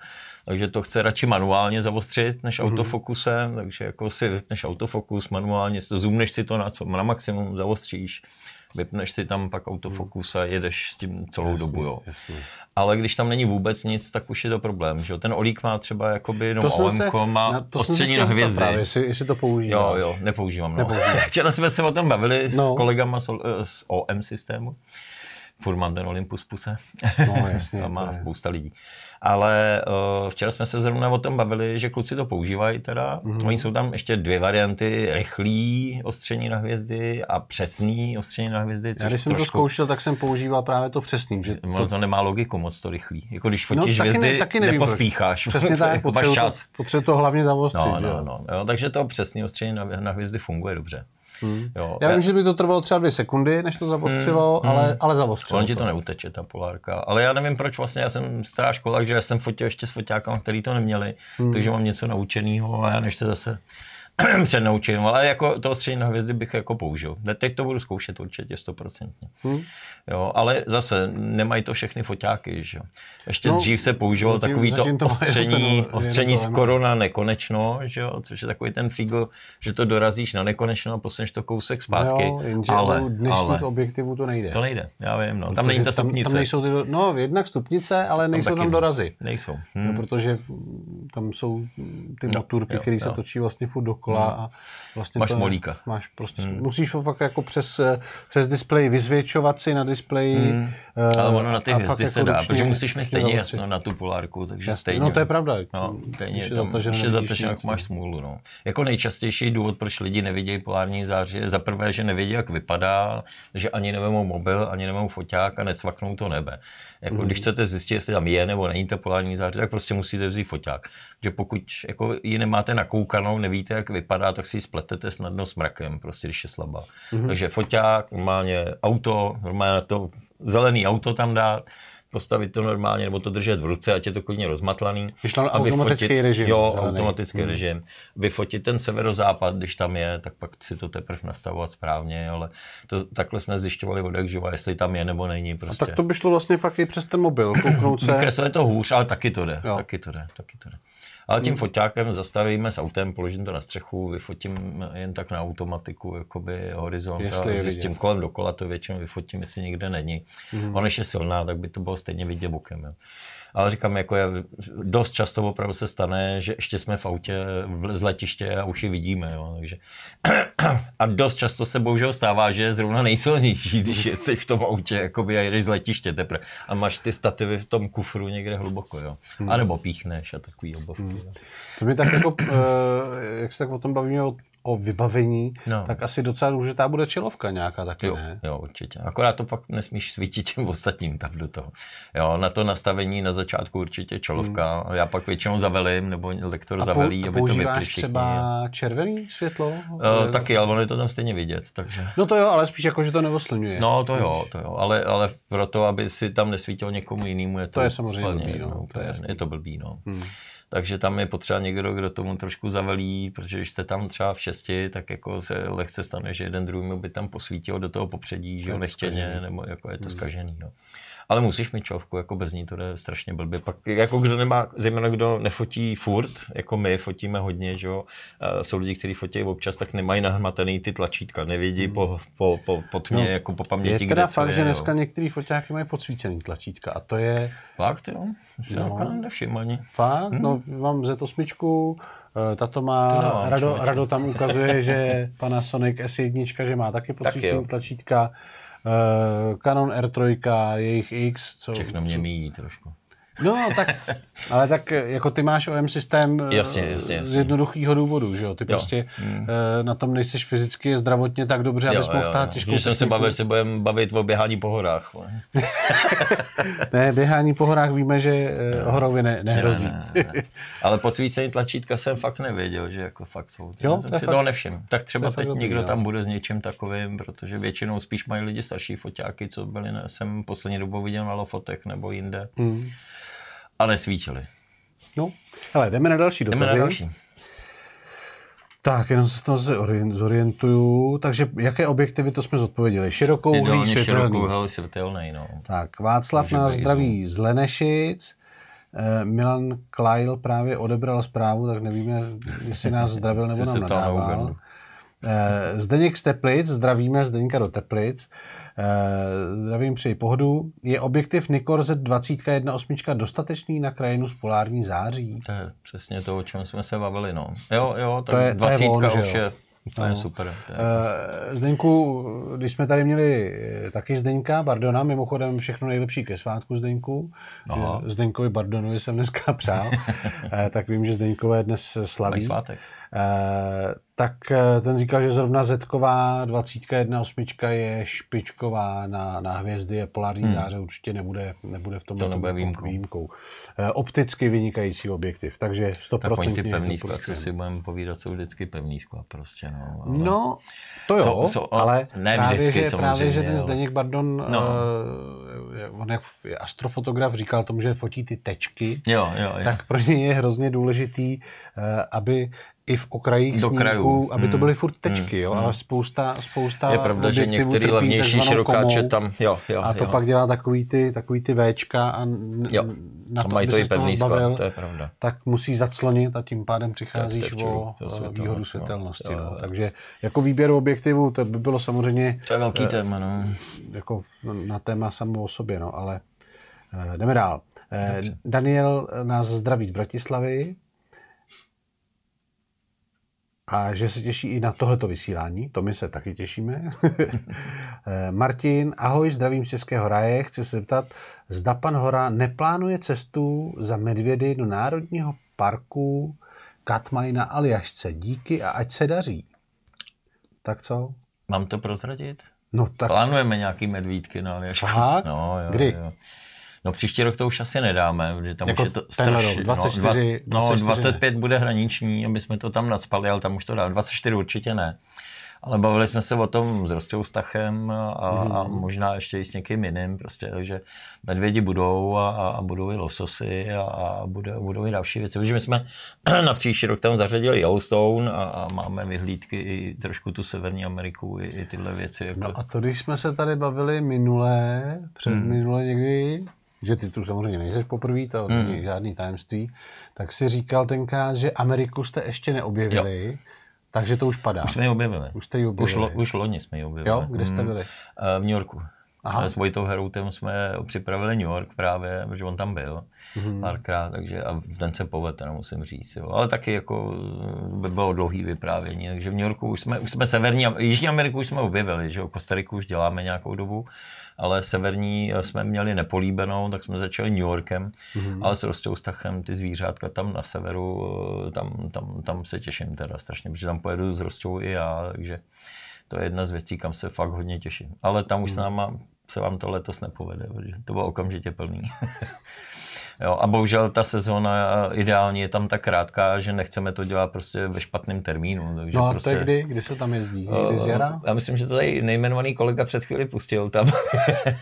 S1: takže to chce radši manuálně zaostřit než mm-hmm. autofokusem, takže jako si vypneš autofokus manuálně, si to zoomneš si to na, co, na maximum, zaostříš vypneš si tam pak autofokus a jedeš s tím celou jasný, dobu. Jo. Jasný. Ale když tam není vůbec nic, tak už je to problém. Že? Ten olík má třeba jakoby, no, to OM má na, to ostření na hvězdy. Právě, jestli, jestli to používáš. Jo, jo, nepoužívám. No. Včera jsme se o tom bavili no. s kolegama z, eh, z OM systému. Furman ten Olympus puse. No, jasně, tam má spousta lidí. Uh, ale uh, včera jsme se zrovna o tom bavili, že kluci to používají teda. Mm-hmm. Oni jsou tam ještě dvě varianty, rychlý ostření na hvězdy a přesný ostření na hvězdy. Já když jsem trošku... to zkoušel, tak jsem používal právě to přesný. Že to... No, to nemá logiku moc to rychlý. Jako když no, fotíš no, taky hvězdy, ne, taky nevím, nepospícháš. Přesně tak, jako potřebuje
S2: to, to hlavně zavostřit. No, no, no,
S1: no, jo, takže to přesný ostření na, na hvězdy funguje dobře. Hmm. Jo, já, vím, že
S2: by to trvalo třeba dvě sekundy, než to zavostřilo, hmm, hmm. ale, ale zavostřilo. Ono ti to neuteče,
S1: ta polárka. Ale já nevím, proč vlastně, já jsem stará škola, že já jsem fotil ještě s fotákama, který to neměli, hmm. takže mám něco naučeného a já než se zase naučím, ale jako toho střední na hvězdy bych jako použil. Teď to budu zkoušet určitě stoprocentně. Hmm. ale zase nemají to všechny foťáky, že Ještě no, dřív se používalo takový to, to ostření, ten, ostření skoro na nekonečno, že což je takový ten figl, že to dorazíš na nekonečno a posuneš to kousek zpátky. Jo, ale, u dnešních ale,
S2: objektivů to nejde. To nejde,
S1: já vím, no. tam není ta stupnice. Tam, tam nejsou
S2: ty, do, no, jednak stupnice, ale nejsou tam, tam dorazy.
S1: Nejsou. Hmm. No, protože
S2: tam jsou ty no, motorky, které se točí vlastně furt do dokola no. a vlastně máš to, molíka. Máš prostě, hmm. musíš ho fakt jako přes, přes displej vyzvětšovat si na displeji. Hmm. Eh, Ale ono na ty hvězdy jako se dá, ručně, protože musíš mít stejně jasno na tu polárku, takže Jasný. stejně. No to je pravda. No, stejně je tam, když je zatažen, jak
S1: máš no. smůlu. No. Jako nejčastější důvod, proč lidi nevidějí polární záři, je za prvé, že nevidí, jak vypadá, že ani nevemou mobil, ani nemou foťák a necvaknou to nebe. Jako, mhm. Když chcete zjistit, jestli tam je nebo není ta polární záře, tak prostě musíte vzít foťák. Že pokud jako, ji nemáte nakoukanou, nevíte, jak vypadá, tak si ji spletete snadno s mrakem, prostě když je slabá. Mm. Takže foťák, normálně auto, normálně to zelený auto tam dát, postavit to normálně, nebo to držet v ruce, ať je to klidně rozmatlaný. A automatický vyfotit, režim. Jo, zelený. automatický hmm. režim. Vyfotit ten severozápad, když tam je, tak pak si to teprve nastavovat správně, ale to, takhle jsme zjišťovali od živa, jestli tam je nebo není. Prostě. A tak to
S2: by šlo vlastně fakt i přes ten mobil, kouknout se. Vykresluje
S1: to hůř, ale taky to jde. Jo. Taky to jde, taky to jde. Ale tím hmm. foťákem zastavíme s autem, položím to na střechu, vyfotím jen tak na automatiku jakoby horizont a zjistím vidět. kolem dokola to většinou vyfotím, jestli nikde není. Mm. Ona je silná, tak by to bylo stejně vidět bokem. Jo ale říkám, jako je, dost často opravdu se stane, že ještě jsme v autě z letiště a už ji vidíme, jo, takže a dost často se bohužel stává, že je zrovna nejsilnější, když jsi v tom autě jakoby, a jedeš z letiště teprve a máš ty stativy v tom kufru někde hluboko, jo, a nebo píchneš a takový obovky. Hmm. To mi tak jako,
S2: eh, jak se tak o tom bavíme, o o vybavení, no. tak asi
S1: docela důležitá bude čelovka nějaká taky, jo, ne? Jo, určitě. Akorát to pak nesmíš svítit těm ostatním tam do toho. Jo, na to nastavení na začátku určitě čelovka. Hmm. Já pak většinou zavelím, nebo lektor a pou, zavelí, a aby to vypli všichni.
S2: třeba červený světlo? O, eh,
S1: taky, ale ono je to tam stejně vidět. Takže...
S2: No to jo, ale spíš jako, že to neoslňuje. No to jo, to
S1: jo, ale, ale proto, aby si tam nesvítil někomu jinému, je to, to je samozřejmě blbý, no, no, to je, je to blbý, no. Hmm takže tam je potřeba někdo, kdo tomu trošku zavelí, protože když jste tam třeba v šesti, tak jako se lehce stane, že jeden druhý by tam posvítil do toho popředí, že jo, nechtěně, nebo jako je to zkažený. Hmm. No ale musíš mít čovku, jako bez ní to jde strašně blbě. Pak jako kdo nemá, zejména kdo nefotí furt, jako my fotíme hodně, že jo, jsou lidi, kteří fotí občas, tak nemají nahmatený ty tlačítka, nevidí hmm. po, po, po, po tmě, no, jako po paměti, Je teda kde fakt, je, že dneska
S2: jo. některý fotáky mají podsvícený tlačítka a to je... Fakt, jo, se no. nevšiml ani. Fakt, hmm. no mám z smyčku, eh, Tato má, no, Rado, Rado tam ukazuje, že Panasonic S1, že má taky podsvícený tak tlačítka. Jo. Eh, Canon R3, jejich X. Co, Všechno
S1: mě míjí trošku.
S2: No, tak, ale tak eh, jako ty máš OM systém jasně, eh, jasně, jasně. z jednoduchého důvodu, že jo? Ty jo. prostě hmm. Eh, na tom nejsi fyzicky zdravotně tak dobře, abys mohl tát těžkou Když jsem se bavil, se
S1: budeme bavit o běhání po horách.
S2: ne, běhání po horách víme, že jo. horově ne, nehrozí. Ne,
S1: ne, ne. Ale cvícení tlačítka jsem fakt nevěděl, že jako fakt jsou. Ty. Jo, jsem to si fakt, toho nevšim. Tak třeba teď dobrý, někdo jo. No. tam bude s něčím takovým, protože většinou spíš mají lidi starší foťáky, co byli, ne, jsem poslední dobou viděl na lofotech nebo jinde. Hmm a svítili. Jo. Hele, jdeme na další dotazy. Jdeme na další.
S2: Tak, jenom se to zorientuju. Takže jaké objektivy to jsme zodpověděli? Širokou uhlí světelný.
S1: světelný no. Tak,
S2: Václav nás zdraví z Lenešic. Eh, Milan Kleil právě odebral zprávu, tak nevíme, jestli nás zdravil nebo nám nadával. Eh, Zdeněk z Teplic, zdravíme Zdeňka do Teplic, eh, zdravím přeji pohodu. Je objektiv Nikkor Z20.1.8 dostatečný na krajinu s polární září?
S1: To je přesně to, o čem jsme se bavili. No. Jo, jo, tak to je, 20 to je on, už je to no. je super. To je...
S2: Eh, Zdeňku, když jsme tady měli taky Zdeňka Bardona, mimochodem všechno nejlepší ke svátku Zdeňku. Aha. No. Zdeňkovi Bardonovi jsem dneska přál, tak vím, že Zdeňkové dnes slaví. Tak svátek. Eh, tak eh, ten říkal, že zrovna Zetková 21 je špičková na, na hvězdy, je polární hmm. záře určitě nebude, nebude v tom to nebude jako no. výjimkou. výjimkou. Eh, opticky vynikající objektiv, takže 100% tak oni ty pevný skla, co si
S1: budeme povídat, jsou vždycky pevný skla prostě. No, ale... no to jo, so, so, ale ne právě, vždycky, že, právě, že ten Zdeněk Bardon, no.
S2: uh, on je astrofotograf říkal tomu, že fotí ty tečky, jo, jo, jo. tak pro ně je hrozně důležitý, uh, aby i v okrajích do snímků, krajů. aby to hmm. byly furt tečky, hmm. jo, ale spousta, spousta Je pravda, že některý levnější širokáče tam, jo, jo, A to jo. pak dělá takový ty, takový ty Včka a jo. na to, mají to i pevný zbavil, to je pravda. tak musí zaclonit a tím pádem přicházíš tak, o výhodu no. světelnosti, no. no. Takže jako výběr objektivu, to by bylo samozřejmě... To je velký eh, téma, no. Jako na téma samo o sobě, no, ale eh, jdeme dál. Eh, Dobře. Daniel nás zdraví z Bratislavy a že se těší i na tohleto vysílání, to my se taky těšíme. Eh, Martin, ahoj, zdravím z Českého ráje, chci se zeptat, zda pan Hora neplánuje cestu za medvědy do Národního parku Katmaj na Aljašce. Díky a ať se daří. Tak co?
S1: Mám to prozradit? No tak... Plánujeme nějaký medvídky na Aljašku. Fakt? No, jo, Kdy? Jo. No příští rok to už asi nedáme, protože tam jako už je to strašně. 24, no, 24, no, 25 ne. bude hraniční, aby jsme to tam nadspali, ale tam už to dá. 24 určitě ne. Ale bavili jsme se o tom s Rostou Stachem a, mm-hmm. a možná ještě i s někým jiným, prostě, že medvědi budou a, a budou i lososy a, a budou, budou i další věci, protože my jsme na příští rok tam zařadili Yellowstone a, a máme vyhlídky i trošku tu Severní Ameriku, i, i tyhle věci. Jako... No a
S2: to, když jsme se tady bavili minulé, před mm. minulé někdy, že ty tu samozřejmě nejseš poprvé, to hmm. není žádný tajemství, tak si říkal tenkrát, že Ameriku jste ještě neobjevili, jo. takže to už padá. Už jsme ji objevili. Už jste ji objevili. Už, lo,
S1: už loni jsme ji objevili. Jo, kde jste hmm. byli? Hmm. v New Yorku. Aha. S Vojtou Heroutem jsme připravili New York právě, protože on tam byl hmm párkrát, takže a ten se povedl, no, musím říct. Jo. Ale taky jako by bylo dlouhý vyprávění, takže v New Yorku už jsme, už jsme severní, Jižní Ameriku už jsme objevili, že jo, Kostariku už děláme nějakou dobu ale severní eh, jsme měli nepolíbenou, tak jsme začali New Yorkem, mm-hmm. ale s Rostěustachem ty zvířátka tam na severu, eh, tam, tam, tam se těším teda strašně, protože tam pojedu s Rostou i já, takže to je jedna z věcí, kam se fakt hodně těším. Ale tam už mm-hmm. s mhm. náma se vám to letos nepovede, protože to bylo okamžitě plný. Jo, a bohužel ta sezóna ideálně je tam tak krátká, že nechceme to dělat prostě ve špatném termínu. Takže no a prostě, to je prostě-
S2: kdy? Kdy se tam jezdí?
S1: Kdy eh, z jara? Já myslím, že to tady nejmenovaný kolega před chvíli pustil tam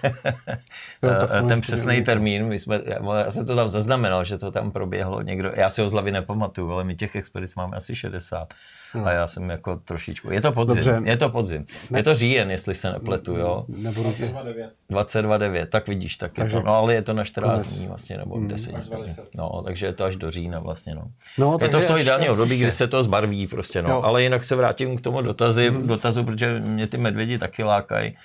S1: eh, ten přesný termín. My jsme, já jsem to tam zaznamenal, že to tam proběhlo někdo. Já si ho z hlavy nepamatuju, ale my těch expedic máme asi 60. Hmm. A já jsem jako trošičku. Je to podzim. Dobře. Je to podzim. Ne. Je to říjen, jestli se nepletu, jo. Nebudu 22.9. 22.9. Tak vidíš, tak Takže je to. Jako- no ale je to na 14 dní vlastně, nebo hmm, deseti. Až no, takže je to až do října vlastně. No. No, je to v tom ideálním období, kdy se to zbarví prostě. No. no. Ale jinak se vrátím k tomu dotazy, hmm. dotazu, protože mě ty medvědi taky lákají,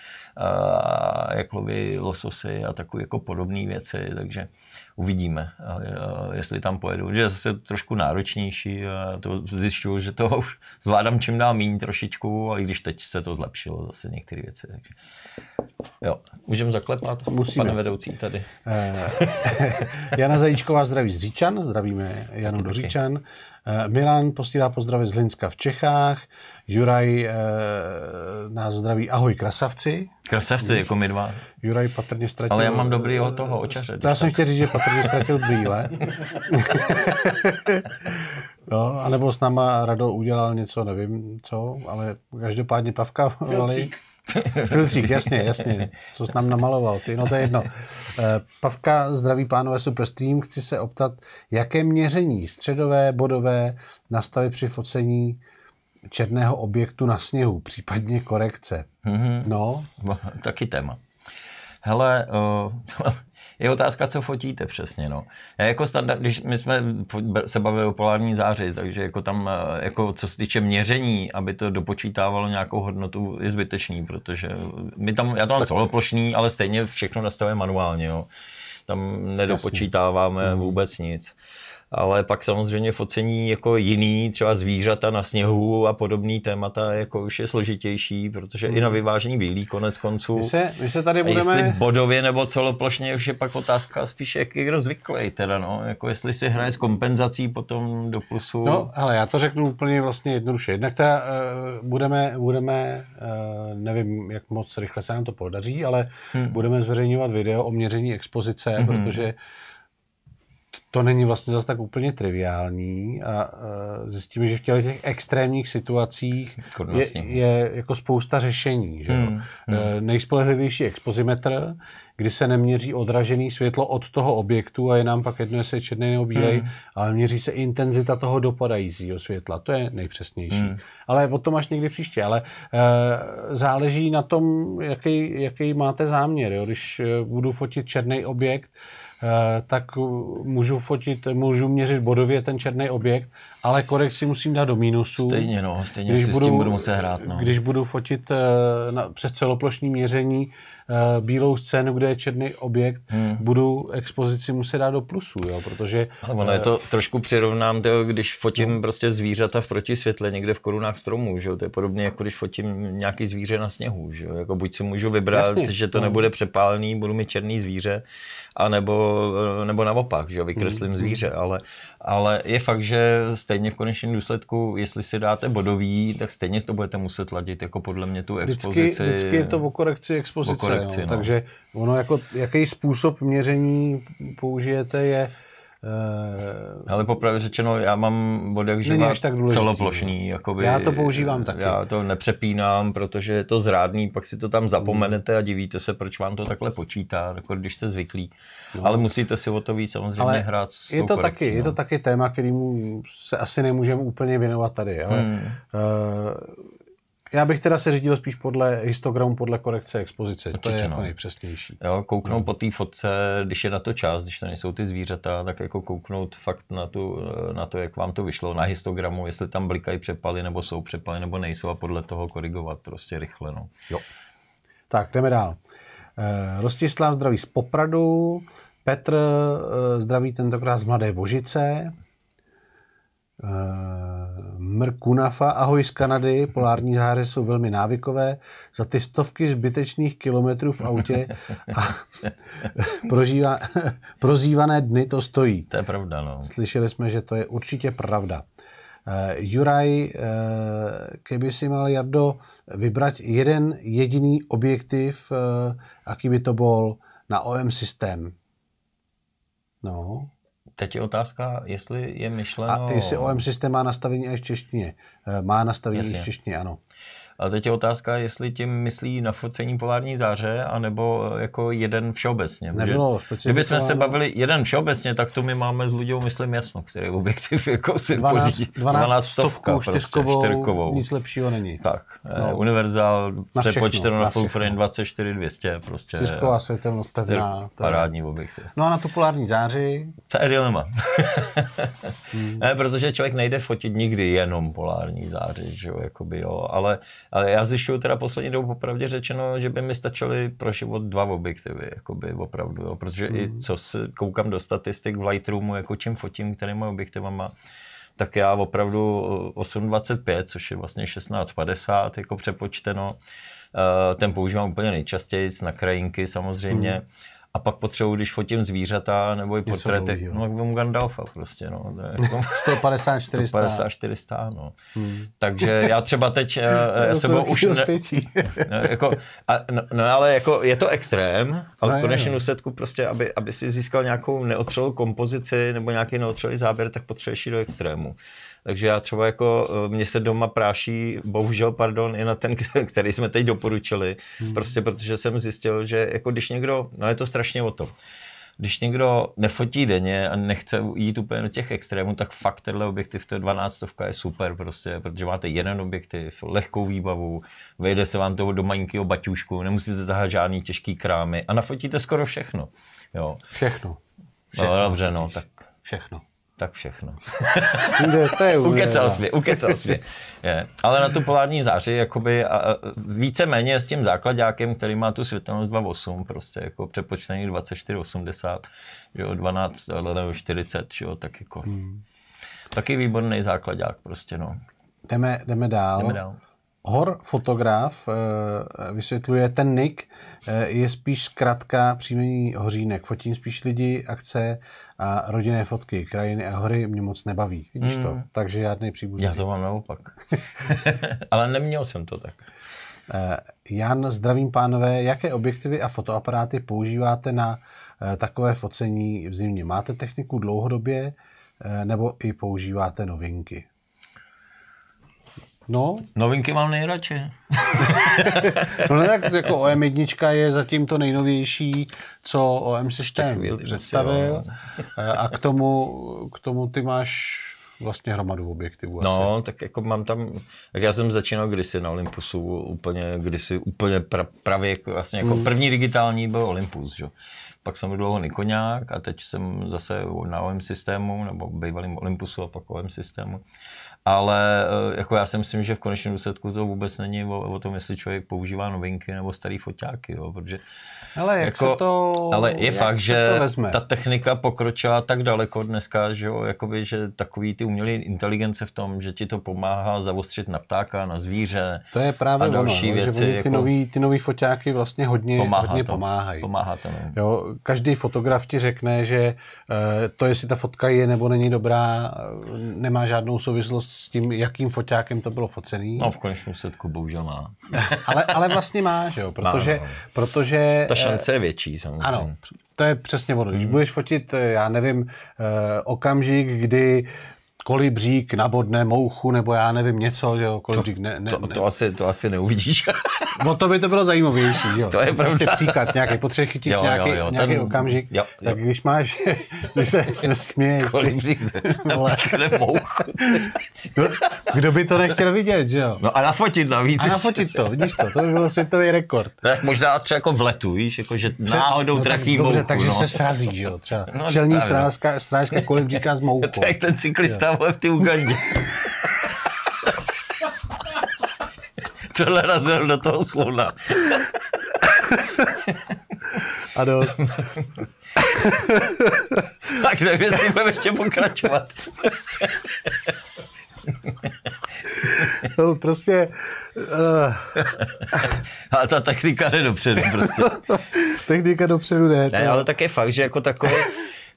S1: jak loví lososy a takové jako podobné věci, takže uvidíme, eh, jestli tam pojedu. Že je zase trošku náročnější, eh, to zjišťuju, že to už zvládám čím dál méně trošičku, a i když teď se to zlepšilo zase některé věci. Takže. Jo, můžeme zaklepat, Musíme. pane vedoucí tady. Eh, Jana
S2: Zajíčková zdraví z Říčan, zdravíme Janu do Říčan. Milan posílá pozdravy z Linska v Čechách. Juraj eh, nás zdraví. Ahoj, krasavci. Krasavci, Víš? jako my dva. Juraj patrně ztratil... Ale já mám dobrý
S1: o toho eh, očaře. Já jsem chtěl říct,
S2: že patrně ztratil brýle. no, anebo s náma Rado udělal něco, nevím co, ale každopádně Pavka... Filcík.
S1: Filcík, jasně, jasně.
S2: Co jsi nám namaloval, ty, no to je jedno. Eh, Pavka, zdraví pánové Superstream, chci se optat, jaké měření středové, bodové nastavy při focení černého objektu na sněhu, případně korekce. Mm-hmm. No.
S1: Taky téma. Hele, uh, je otázka, co fotíte přesně, no. Já jako standard, když my jsme se bavili o polární záři, takže jako tam, e, jako co se týče měření, aby to dopočítávalo nějakou hodnotu, je zbytečný, protože my tam, já to mám celoplošný, ale stejně všechno nastavuje manuálně, jo. Tam nedopočítáváme Jasně. Mhm. vůbec nic. Uh, ale pak samozřejmě focení jako jiný, třeba zvířata na sněhu a podobný témata jako už je složitější, protože mm. i na mhm. vyvážení bílý konec konců. My se, my
S2: se tady budeme... Jestli
S1: bodově nebo celoplošně už je pak otázka spíš, jak je rozvyklý teda, no, jako jestli si hraje s kompenzací potom do plusu. No,
S2: ale já to řeknu úplně vlastně jednoduše. Jednak ta, uh, eh, budeme, budeme uh, nevím, jak moc rychle se nám to podaří, ale hmm. budeme zveřejňovat video o měření expozice, hmm protože to není vlastně zase tak úplně triviální a, uh, zjistíme, že v těch, těch extrémních situacích je, je jako spousta řešení. Že hmm. Uh, nejspolehlivější expozimetr, kdy se neměří odražený světlo od toho objektu a je nám pak jedno, jestli je černý nebo bílej, hmm. ale měří se intenzita toho dopadajícího světla. To je nejpřesnější. Hmm. Ale o tom až někdy příště. Ale uh, záleží na tom, jaký, jaký máte záměr. Jo? Když eh, budu fotit černý objekt, Eh, tak můžu fotit, můžu měřit bodově ten černý objekt, ale korekci musím dát do mínusu. Stejně, no, stejně když si budu, s tím budu muset hrát. No. Když budu fotit eh, na, přes celoplošní měření eh, bílou scénu, kde je černý objekt, hmm. budu expozici muset dát do plusu, jo, protože... Ale ono je to,
S1: trošku přirovnám, to, když fotím no. prostě zvířata v protisvětle někde v korunách stromů, že jo, to je podobně jako když fotím nějaký zvíře na sněhu, že jo, jako buď si můžu vybrat, Jasně. že to no. nebude přepálný, budu mít černý zvíře, nebo eh, nebo naopak, že vykreslím mhm, zvíře, mhm. ale, ale je fakt, že stejně v konečném důsledku, jestli si dáte bodový, tak stejně to budete muset ladit jako podle mě tu expozici. Vždycky, vždycky je to o korekci expozice, o korekci, jo, no. takže
S2: ono jako, jaký způsob měření použijete je
S1: Uh, Ale popravdě řečeno, já mám bodek živa tak důležitý, celoplošný. Jakoby, já to používám taky. Já to nepřepínám, protože je to zrádný, pak si to tam zapomenete a divíte se, proč vám to takhle počítá, jako když jste zvyklí. No. Ale musíte si o to víc samozřejmě ale hrát s je to, korekcí, taky, no. je to no.
S2: taky téma, kterému se asi nemůžeme úplně věnovat tady. Ale hmm. uh, já bych teda se řídil spíš podle histogramu, podle korekce expozice. Určitě to je no. jako nejpřesnější.
S1: Jo, kouknout no. po té fotce, když je na to čas, když to nejsou ty zvířata, tak jako kouknout fakt na, tu, na to, jak vám to vyšlo, na histogramu, jestli tam blikají přepaly, nebo jsou přepaly, nebo nejsou a podle toho korigovat prostě rychle. No.
S2: Jo. Tak, jdeme dál. Eh, Rostislav zdraví z Popradu, Petr e, zdraví tentokrát z Mladé Vožice. Eh, mrkunafa. Ahoj z Kanady, polární záře jsou velmi návykové. Za ty stovky zbytečných kilometrů v autě a prožívá, prozívané dny to stojí. To je pravda, no. Slyšeli jsme, že to je určitě pravda. Uh, Juraj, uh, kdyby si mal, Jardo, vybrat jeden jediný objektiv, uh, eh, aký by to byl na OM systém? No.
S1: Teď je otázka, jestli je myšleno... A jestli OM
S2: systém má nastavení i v češtině. Eh, má nastavení i v češtině,
S1: ano. Ale teď je otázka, jestli tím myslí nafocení polární záře, anebo eh, jako jeden všeobecně. Nebylo Kdybychom se bavili jeden všeobecně, tak to my máme s Ludějou, myslím, jasno, který objektiv jako si 12, pořídí. 12, stovka, stovku, čtyřkovou, prostě, čtyřkovou. Nic lepšího není. Tak, eh, no. eh, univerzál přepočteno na full frame 24 200, prostě. Čtyřková světelnost pevná. Parádní objektiv. No a na tu polární záři? To je dilema. hmm. ne, eh, protože člověk nejde fotit nikdy jenom polární záři, že jo, jakoby, jo, ale ale já zjišťuju teda poslední dobu popravdě řečeno, že by mi stačily pro život dva objektivy, jakoby opravdu, jo. protože mm. i hmm. co se koukám do statistik v Lightroomu, jako čím fotím, kterýma objektivama, tak já opravdu 8.25, eh, což je vlastně 16.50 jako přepočteno, eh, ten používám úplně nejčastěji, na krajinky samozřejmě. Mm a pak potřebuji, když fotím zvířata nebo i portréty, no tak bym Gandalfa prostě, no. Jako 150 400. 150 400, no. Hmm. Takže já třeba teď eh, já sebou už ne, no, jako, a, no, no, ale jako je to extrém, ale no, v konečném úsledku prostě, aby, aby si získal nějakou neotřelou kompozici nebo nějaký neotřelý záběr, tak potřebuješ jít do extrému. Takže já třeba jako, eh, mě se doma práší, bohužel, pardon, i na ten, který jsme teď doporučili, hmm. prostě protože jsem zjistil, že jako když někdo, no je to strašně o to, když někdo nefotí denně a nechce jít úplně do těch extrémů, tak fakt tenhle objektiv, to 12 je super prostě, protože máte jeden objektiv, lehkou výbavu, vejde se vám toho do malinkého baťušku, nemusíte tahat žádný těžký krámy a nafotíte skoro všechno. Jo. Všechno. No, všechno. No, dobře, no, tak všechno tak všechno.
S2: to je ukecal jsi mě, ukecal jsi mě.
S1: Je. Ale na tu polární záři, jakoby, a, a méně s tím základňákem, který má tu světelnost 2,8, prostě jako přepočtený 24,80, že jo, 12, nebo 40, že jo, tak jako. Hmm. Taky výborný základňák prostě, no.
S2: Jdeme, jdeme dál. Jdeme dál. Hor fotograf eh, vysvětluje, ten nick eh, je spíš zkrátka příjmení Hořínek. Fotím spíš lidi, akce a rodinné fotky, krajiny a hory mě moc nebaví. Vidíš mm. to? Hmm. Takže žádný příbuzný. Já to
S1: mám naopak. Ale neměl jsem to tak.
S2: Eh, Jan, zdravím pánové, jaké objektivy a fotoaparáty používáte na eh, takové focení v zimě? Máte techniku dlouhodobě eh, nebo i používáte novinky? No.
S1: Novinky mám nejradši.
S2: no ne, no tak jako OM1 je zatím to nejnovější, co
S1: OM systém představil. A k tomu, k tomu ty máš vlastně hromadu objektivů. No, asi. tak jako mám tam, tak já jsem začínal kdysi na Olympusu, úplně kdysi, úplně pra, pravě, jako, vlastně jako mm. první digitální byl Olympus, že? Pak jsem dlouho Nikoňák a teď jsem zase na OM systému, nebo bývalým Olympusu a pak OM systému ale eh, jako já si myslím, že v konečném důsledku to vůbec není o, o tom, jestli člověk používá novinky nebo starý foťáky, jo, protože...
S2: Ale jak jako, se to... Ale je fakt, že ta
S1: technika pokročila tak daleko dneska, že jo, jakoby, že takový ty umělé inteligence v tom, že ti to pomáhá zavostřit na ptáka, na zvíře To je právě a další ono, no, věci, že ty, jako, nový,
S2: ty nový foťáky vlastně hodně, pomáhá hodně to,
S1: pomáhají. Pomáhá to, no. jo,
S2: každý fotograf ti řekne, že eh, to, jestli ta fotka je nebo není dobrá, eh, nemá žádnou souvislost s tím, jakým foťákem to bylo focený. No v
S1: konečném setku bohužel má.
S2: ale, ale vlastně má, že jo, protože... Má, no.
S1: protože Ta eh, šance je větší samozřejmě. Ano,
S2: to je přesně ono. Když hmm. budeš fotit, eh, já nevím, eh, okamžik, kdy kolibřík nabodne mouchu, nebo já nevím něco, že jo, kolibřík ne, ne, ne, to, to, asi, to asi neuvidíš. no to by to bylo zajímavější, jo. To je prostě pravda. Prostě příklad nějaký, potřebuje chytit jo, nějaký, jo, jo, nějaký ten, okamžik, jo, jo. tak když máš, když se, se směješ. Kolibřík
S1: nabodne mouchu.
S2: Kdo by to nechtěl vidět, že jo?
S1: No a nafotit navíc. A nafotit to, vidíš to, to by byl světový rekord. Tak možná třeba jako v letu, víš, jako že Před, náhodou no, trafí tak, mouchu. Dobře, takže no. se srazí, že jo, třeba no, čelní srážka,
S2: srážka kolibříka s mouchou. tak ten cyklista
S1: kámo, v ty Ugandě. Tohle narazil do toho slouna. A dost. tak nevím, jestli budeme ještě pokračovat. No,
S2: prostě... Uh...
S1: Eh, A ta technika jde dopředu prostě.
S2: technika dopředu ne. Ne, ale
S1: tak je fakt, že jako takový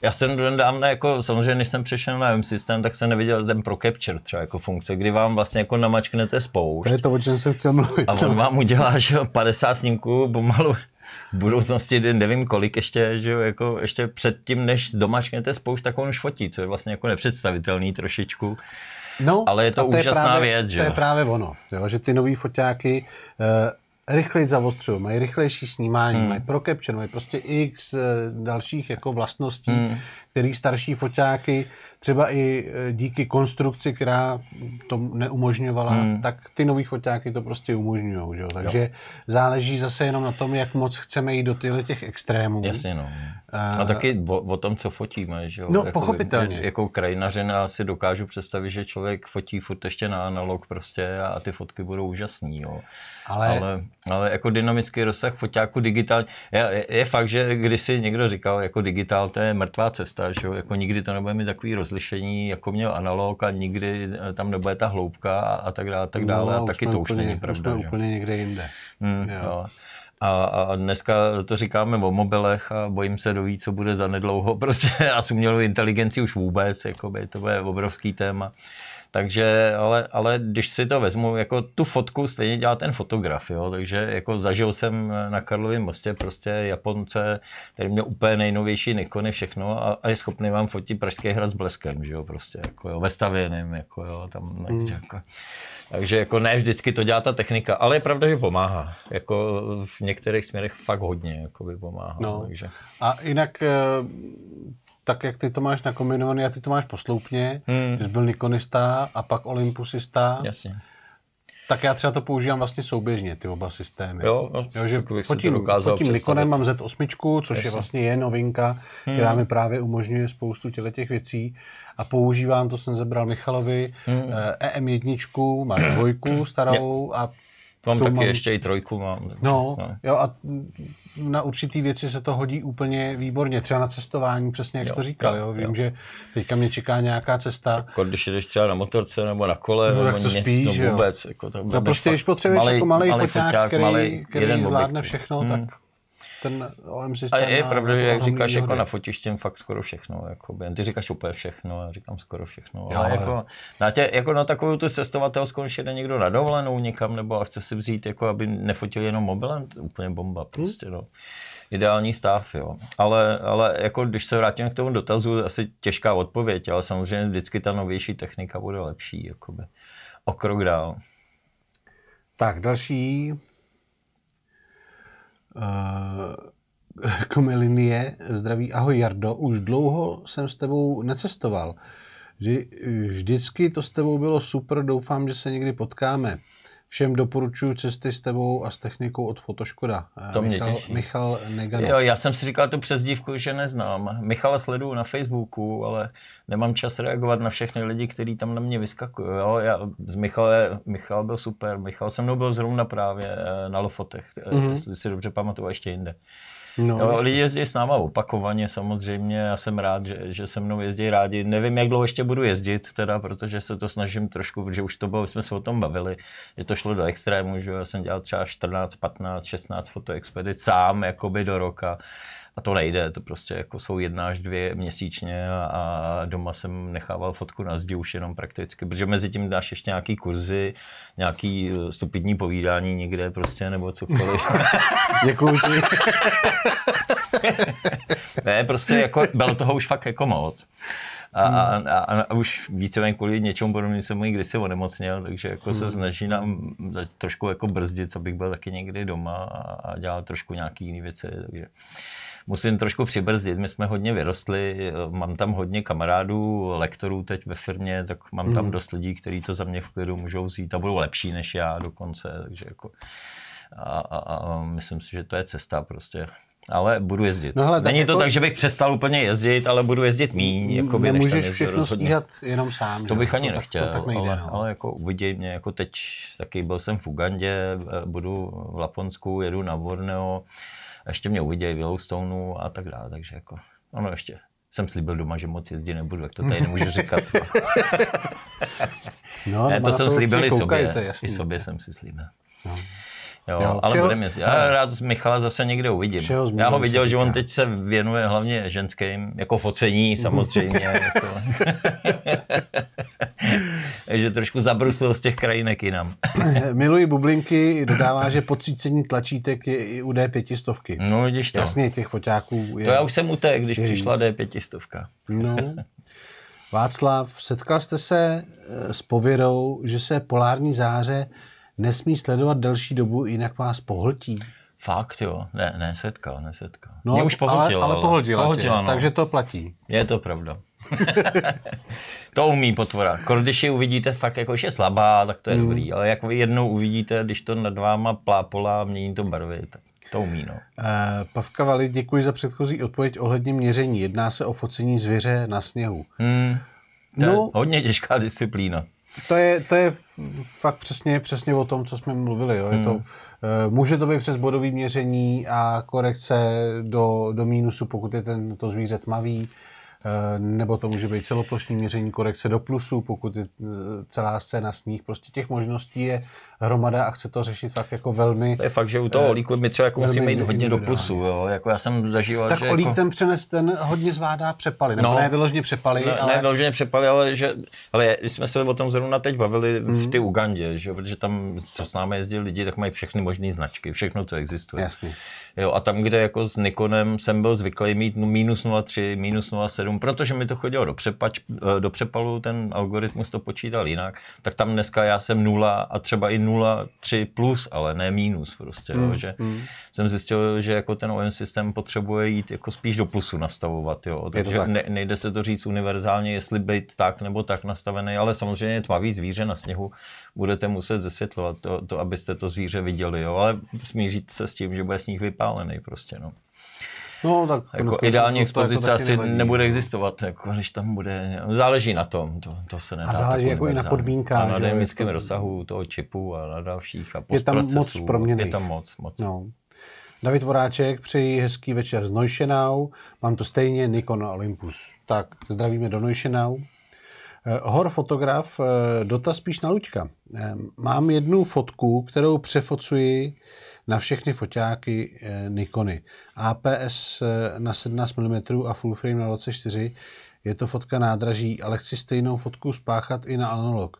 S1: já jsem nedávno, jako samozřejmě, než jsem přešel na M systém, tak jsem neviděl ten pro capture třeba jako funkce, kdy vám vlastně jako namačknete spoušť. To je to, o čem jsem chtěl mluvit. A on vám udělá, že 50 snímků pomalu v budoucnosti nevím kolik ještě, že jako ještě předtím, než domačknete spoušť, tak on už fotí, co je vlastně jako nepředstavitelný trošičku. No, ale je to, to úžasná je právě, věc, že To je
S2: právě ono, jo, že ty nový foťáky, eh, rychleji zavostřují, mají rychlejší snímání, hmm. mají pro capture, mají prostě x eh, dalších jako vlastností, hmm který starší foťáky, třeba i e, díky konstrukci, která to neumožňovala, hmm. tak ty nový foťáky to prostě umožňují. Že? Takže jo. záleží zase jenom na tom, jak moc chceme jít do těchto těch extrémů. Jasně, no.
S1: A, a taky o, o tom, co fotíme. Že? No, jako, pochopitelně. Jako krajinařina si dokážu představit, že člověk fotí furt ještě na analog prostě a ty fotky budou úžasný. Jo. Ale... ale... ale jako dynamický rozsah foťáku digitální. Je, je fakt, že když si někdo říkal, jako digitál to je mrtvá cesta, data, že jo? jako nikdy to nebude mít takový rozlišení, jako měl analog a nikdy eh, tam nebude ta hloubka a, a tak dále, a tak dále. No, a taky to už úplně, není pravda. Už úplně někde jinde. Hmm, jo. Jo. A, a dneska to říkáme o mobilech a bojím se doví, co bude nedlouho prostě a s umělou inteligencí už vůbec, jako by, to bude obrovský téma. Takže, ale, ale když si to vezmu, jako tu fotku stejně dělá ten fotograf, jo? takže jako zažil jsem na Karlovém mostě prostě Japonce, který měl úplně nejnovější Nikony, všechno a, a je schopný vám fotit Pražský hrad s bleskem, že jo, prostě, jako jo, vestavěným, jako jo, tam, mm. jako, takže jako ne vždycky to dělá ta technika, ale je pravda, že pomáhá. Jako v některých směrech fakt hodně jako by pomáhá. No. Takže. A
S2: jinak eh, tak, jak ty to máš nakombinovaný a ty to máš posloupně, hmm. že jsi byl Nikonista a pak Olympusista. Jasně. Tak já třeba to používám vlastně souběžně, ty oba systémy. Jo, no, jo že pod tím, pod tím Nikonem mám Z8, což Jasně. je vlastně je novinka, hmm. která mi právě umožňuje spoustu těle těch věcí. A používám, to jsem zebral Michalovi, hmm. EM1, eh, e mám dvojku starou a Mám taky mám... ještě
S1: i trojku. Mám. No, no,
S2: jo a na určitý věci se to hodí úplně výborně. Třeba na cestování, přesně jak jo, jsi to říkal. Jo, jo. Vím, jo. že teďka mě čeká nějaká cesta.
S1: Jako, když jdeš třeba na motorce nebo na kole, no, tak to spíš, no vůbec. Jo. Jako, to no prostě, když potřebuješ malej, jako malý, foták, foťák, který, který zvládne
S2: všechno, hmm. tak ten OM systém. A je pravda, jako že jak říkáš, jako výhody. jako na
S1: fotištěm fakt skoro všechno. Jako, ty říkáš úplně všechno, já říkám skoro všechno. Jo, ale jako, na tě, jako na takovou tu cestovatelskou, když jde někdo na dovolenou někam, nebo a chce si vzít, jako, aby nefotil jenom mobilem, to je úplně bomba hmm. prostě. Hmm. No ideální stav, jo. Ale, ale jako když se vrátím k tomu dotazu, asi těžká odpověď, ale samozřejmě vždycky ta novější technika bude lepší, jakoby. O krok dál. Tak, další Eh, Komelinie,
S2: zdraví, ahoj Jardo, už dlouho jsem s tebou necestoval. vždycky to s tebou bylo super, doufám, že se někdy potkáme. Všem doporučuji cesty s tebou a s technikou od Fotoškoda. Eh, to mě Michal, těší. Michal Neganov. Jo,
S1: já jsem si říkal tu přezdívku, že neznám. Michala sleduju na Facebooku, ale nemám čas reagovat na všechny lidi, kteří tam na mě vyskakují. Jo, já, z Michale, Michal byl super. Michal se mnou byl zrovna právě eh, na Lofotech, mm-hmm. jestli si dobře pamatuju, ještě jinde. No, jo, lidi jezdí s náma opakovaně samozřejmě, já jsem rád, že, že se mnou jezdí rádi. Nevím, jak dlouho ještě budu jezdit, teda, protože se to snažím trošku, protože už to bylo, jsme se o tom bavili, že to šlo do extrému, že já jsem dělal třeba 14, 15, 16 fotoexpedic sám, jakoby do roka a to nejde, to prostě jako jsou jedna až dvě měsíčně a doma jsem nechával fotku na zdi už jenom prakticky, protože mezi tím dáš ještě nějaký kurzy, nějaký eh, stupidní povídání někde prostě nebo cokoliv. Děkuji ti. ne, prostě jako bylo toho už fakt jako moc. A, a, hmm. a, a už víceméně kvůli něčemu podobnému jsem i kdysi onemocněl, takže jako se hmm. snaží nám trošku jako brzdit, abych byl taky někdy doma a, a dělal trošku nějaký jiné věci. Takže musím trošku přibrzdit. My jsme hodně vyrostli, eh, mám tam hodně kamarádů, lektorů teď ve firmě, tak mám tam hmm. dost lidí, kteří to za mě v klidu můžou vzít a budou lepší než já dokonce, takže jako a, a, a myslím si, že to je cesta prostě ale budu jezdit. No hele, tak Není jako... to tak, že bych přestal úplně jezdit, ale budu jezdit míň. Jako by, Nemůžeš než všechno rozhodně. stíhat
S2: jenom sám.
S1: To bych ani to nechtěl, tak, to tak nejde, ale, no. ale jako uviděj mě, jako teď taky byl jsem v Ugandě, eh, budu v Laponsku, jedu na Borneo, a ještě mě uvidějí v Yellowstoneu a tak dále, takže jako, ono ještě. Jsem slíbil doma, že moc jezdit nebudu, jak to tady nemůžu říkat. No, no ne, no, to jsem slíbil i sobě, to, i sobě jsem si slíbil. No. Jo, jo, ale všeho, budeme já Já rád Michala zase někde uvidím. Já ho viděl, že on teď se věnuje hlavně ženským, jako focení samozřejmě. jako. Takže trošku zabrusil z těch krajinek jinam.
S2: Miluji bublinky, dodává, že podřícení tlačítek je i u D500. No, vidíš to. Jasně, těch foťáků je To já už jsem té, když přišla víc. D500. No. Václav, setkal jste se eh, s pověrou, že se polární záře nesmí sledovat delší dobu, jinak vás pohltí. Fakt jo,
S1: ne, ne, setkal, nesetkal. No, Mě už pohltila. Ale, ale pohltila, tě, no. takže to platí. Je to pravda. to umí potvora. Když je uvidíte fakt jako, že je slabá, tak to je mm. dobrý, ale jako jednou uvidíte, když to nad váma plápolá a mění to barvy, tak to umí, no.
S2: Uh, Pavka Vali, děkuji za předchozí odpověď ohledně měření. Jedná se o focení zvěře na sněhu. Hmm, to no, je hodně těžká
S1: disciplína.
S2: To je, to je fakt přesně, přesně o tom, co jsme mluvili. Jo. Je hmm. to, eh, může to být přes bodový měření a korekce do, do mínusu, pokud je ten, to zvíře tmavý. Eh, nebo to může být celoplošní měření korekce do plusů, pokud je eh, celá scéna sníh. Prostě těch možností je hromada a chce to řešit fakt jako
S1: velmi... To je fakt, že u toho eh, olíku my třeba jako musíme jít hodně do plusů. Jako já jsem zažíval, tak že olík jako... ten
S2: přenes, ten hodně zvládá přepaly, nebo no, ne vyloženě
S1: přepaly, ne, ale... Ne vyloženě přepaly, ale, že, ale jsme se o tom zrovna teď bavili mm. v hmm. ty Ugandě, že? protože tam, co s námi jezdí lidi, tak mají všechny možné značky, všechno, co existuje. Jasně. Jo, a tam, kde jako s Nikonem jsem byl zvyklý mít minus 0,3, minus 0,7, protože mi to chodilo do, přepač, eh, do přepalu, ten algoritmus to počítal jinak, tak tam dneska já jsem 0 a třeba i 0,3 plus, ale ne minus prostě, mm, že mm. jsem zjistil, že jako ten OM systém potřebuje jít jako spíš do plusu nastavovat, jo, takže tak. ne, nejde se to říct univerzálně, jestli být tak nebo tak nastavený, ale samozřejmě tmavý zvíře na sněhu budete muset zesvětlovat to, to abyste to zvíře viděli, jo, ale smířit se s tím, že bude sníh vypadat zapálený prostě, no. No, tak jako ideální jako expozice to asi nevadí, nebude no. existovat, jako, když tam bude, záleží na tom, to, to se nedá. A záleží jako i na podmínkách. Na dynamickém to... Jako- rozsahu toho čipu a na dalších a Je tam moc proměných. Je tam
S2: moc, moc. No. David Voráček, přeji hezký večer z Neuschenau. Mám to stejně Nikon Olympus. Tak, zdravíme do Neuschenau. Eh, Hor fotograf, eh, dotaz spíš na Lučka. Eh, mám jednu fotku, kterou přefocuji na všechny foťáky eh, Nikony. APS eh, na 17 mm a full frame na 24 je to fotka nádraží, ale chci stejnou fotku spáchat i na analog.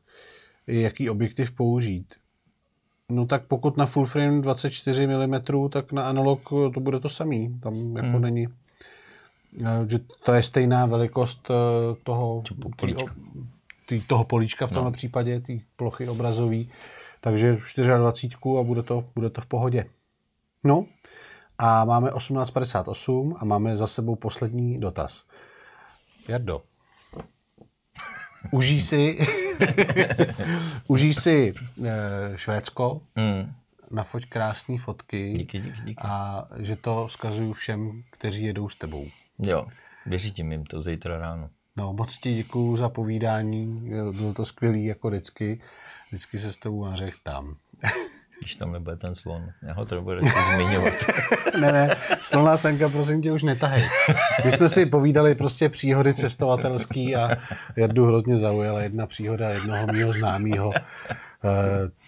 S2: Jaký objektiv použít? No tak pokud na full frame 24 mm, tak na analog eh, to bude to samý. Tam jako hmm. není že to je stejná velikost toho tý, Tý, toho políčka v no. tomhle no. případě, té plochy obrazové. Takže 24 a bude to, bude to v pohodě. No a máme 18.58 a máme za sebou poslední dotaz. Jardo, užij si, užij si eh, Švédsko, mm. nafoť krásné fotky díky, díky, díky. a že to vzkazuju všem, kteří jedou s tebou.
S1: Jo, věřím jim to zítra ráno. No, moc ti děkuju za povídání,
S2: bylo to skvělý jako vždycky Vždycky se s tebou Tam, Když tam nebude ten
S1: slon, já ho to budu zmiňovat.
S2: ne, ne, slona senka, prosím tě, už netahej. My jsme si povídali prostě příhody cestovatelský a Jardu hrozně zaujala jedna příhoda jednoho mého známého. Eh,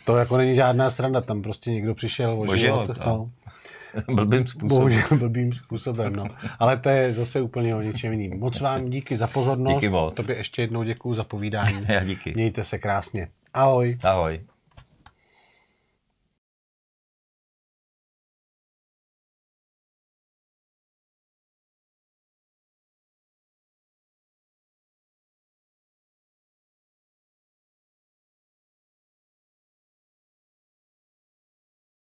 S2: to jako není žádná sranda, tam prostě někdo přišel o život. život no. Blbým způsobem. Bohužel blbým způsobem, no. Ale to je zase úplně o něčem jiným. Moc vám díky za pozornost. Díky moc. Tobě ještě jednou děkuji za povídání. Já
S1: díky. Mějte se krásně. Ahoj. Ahoj.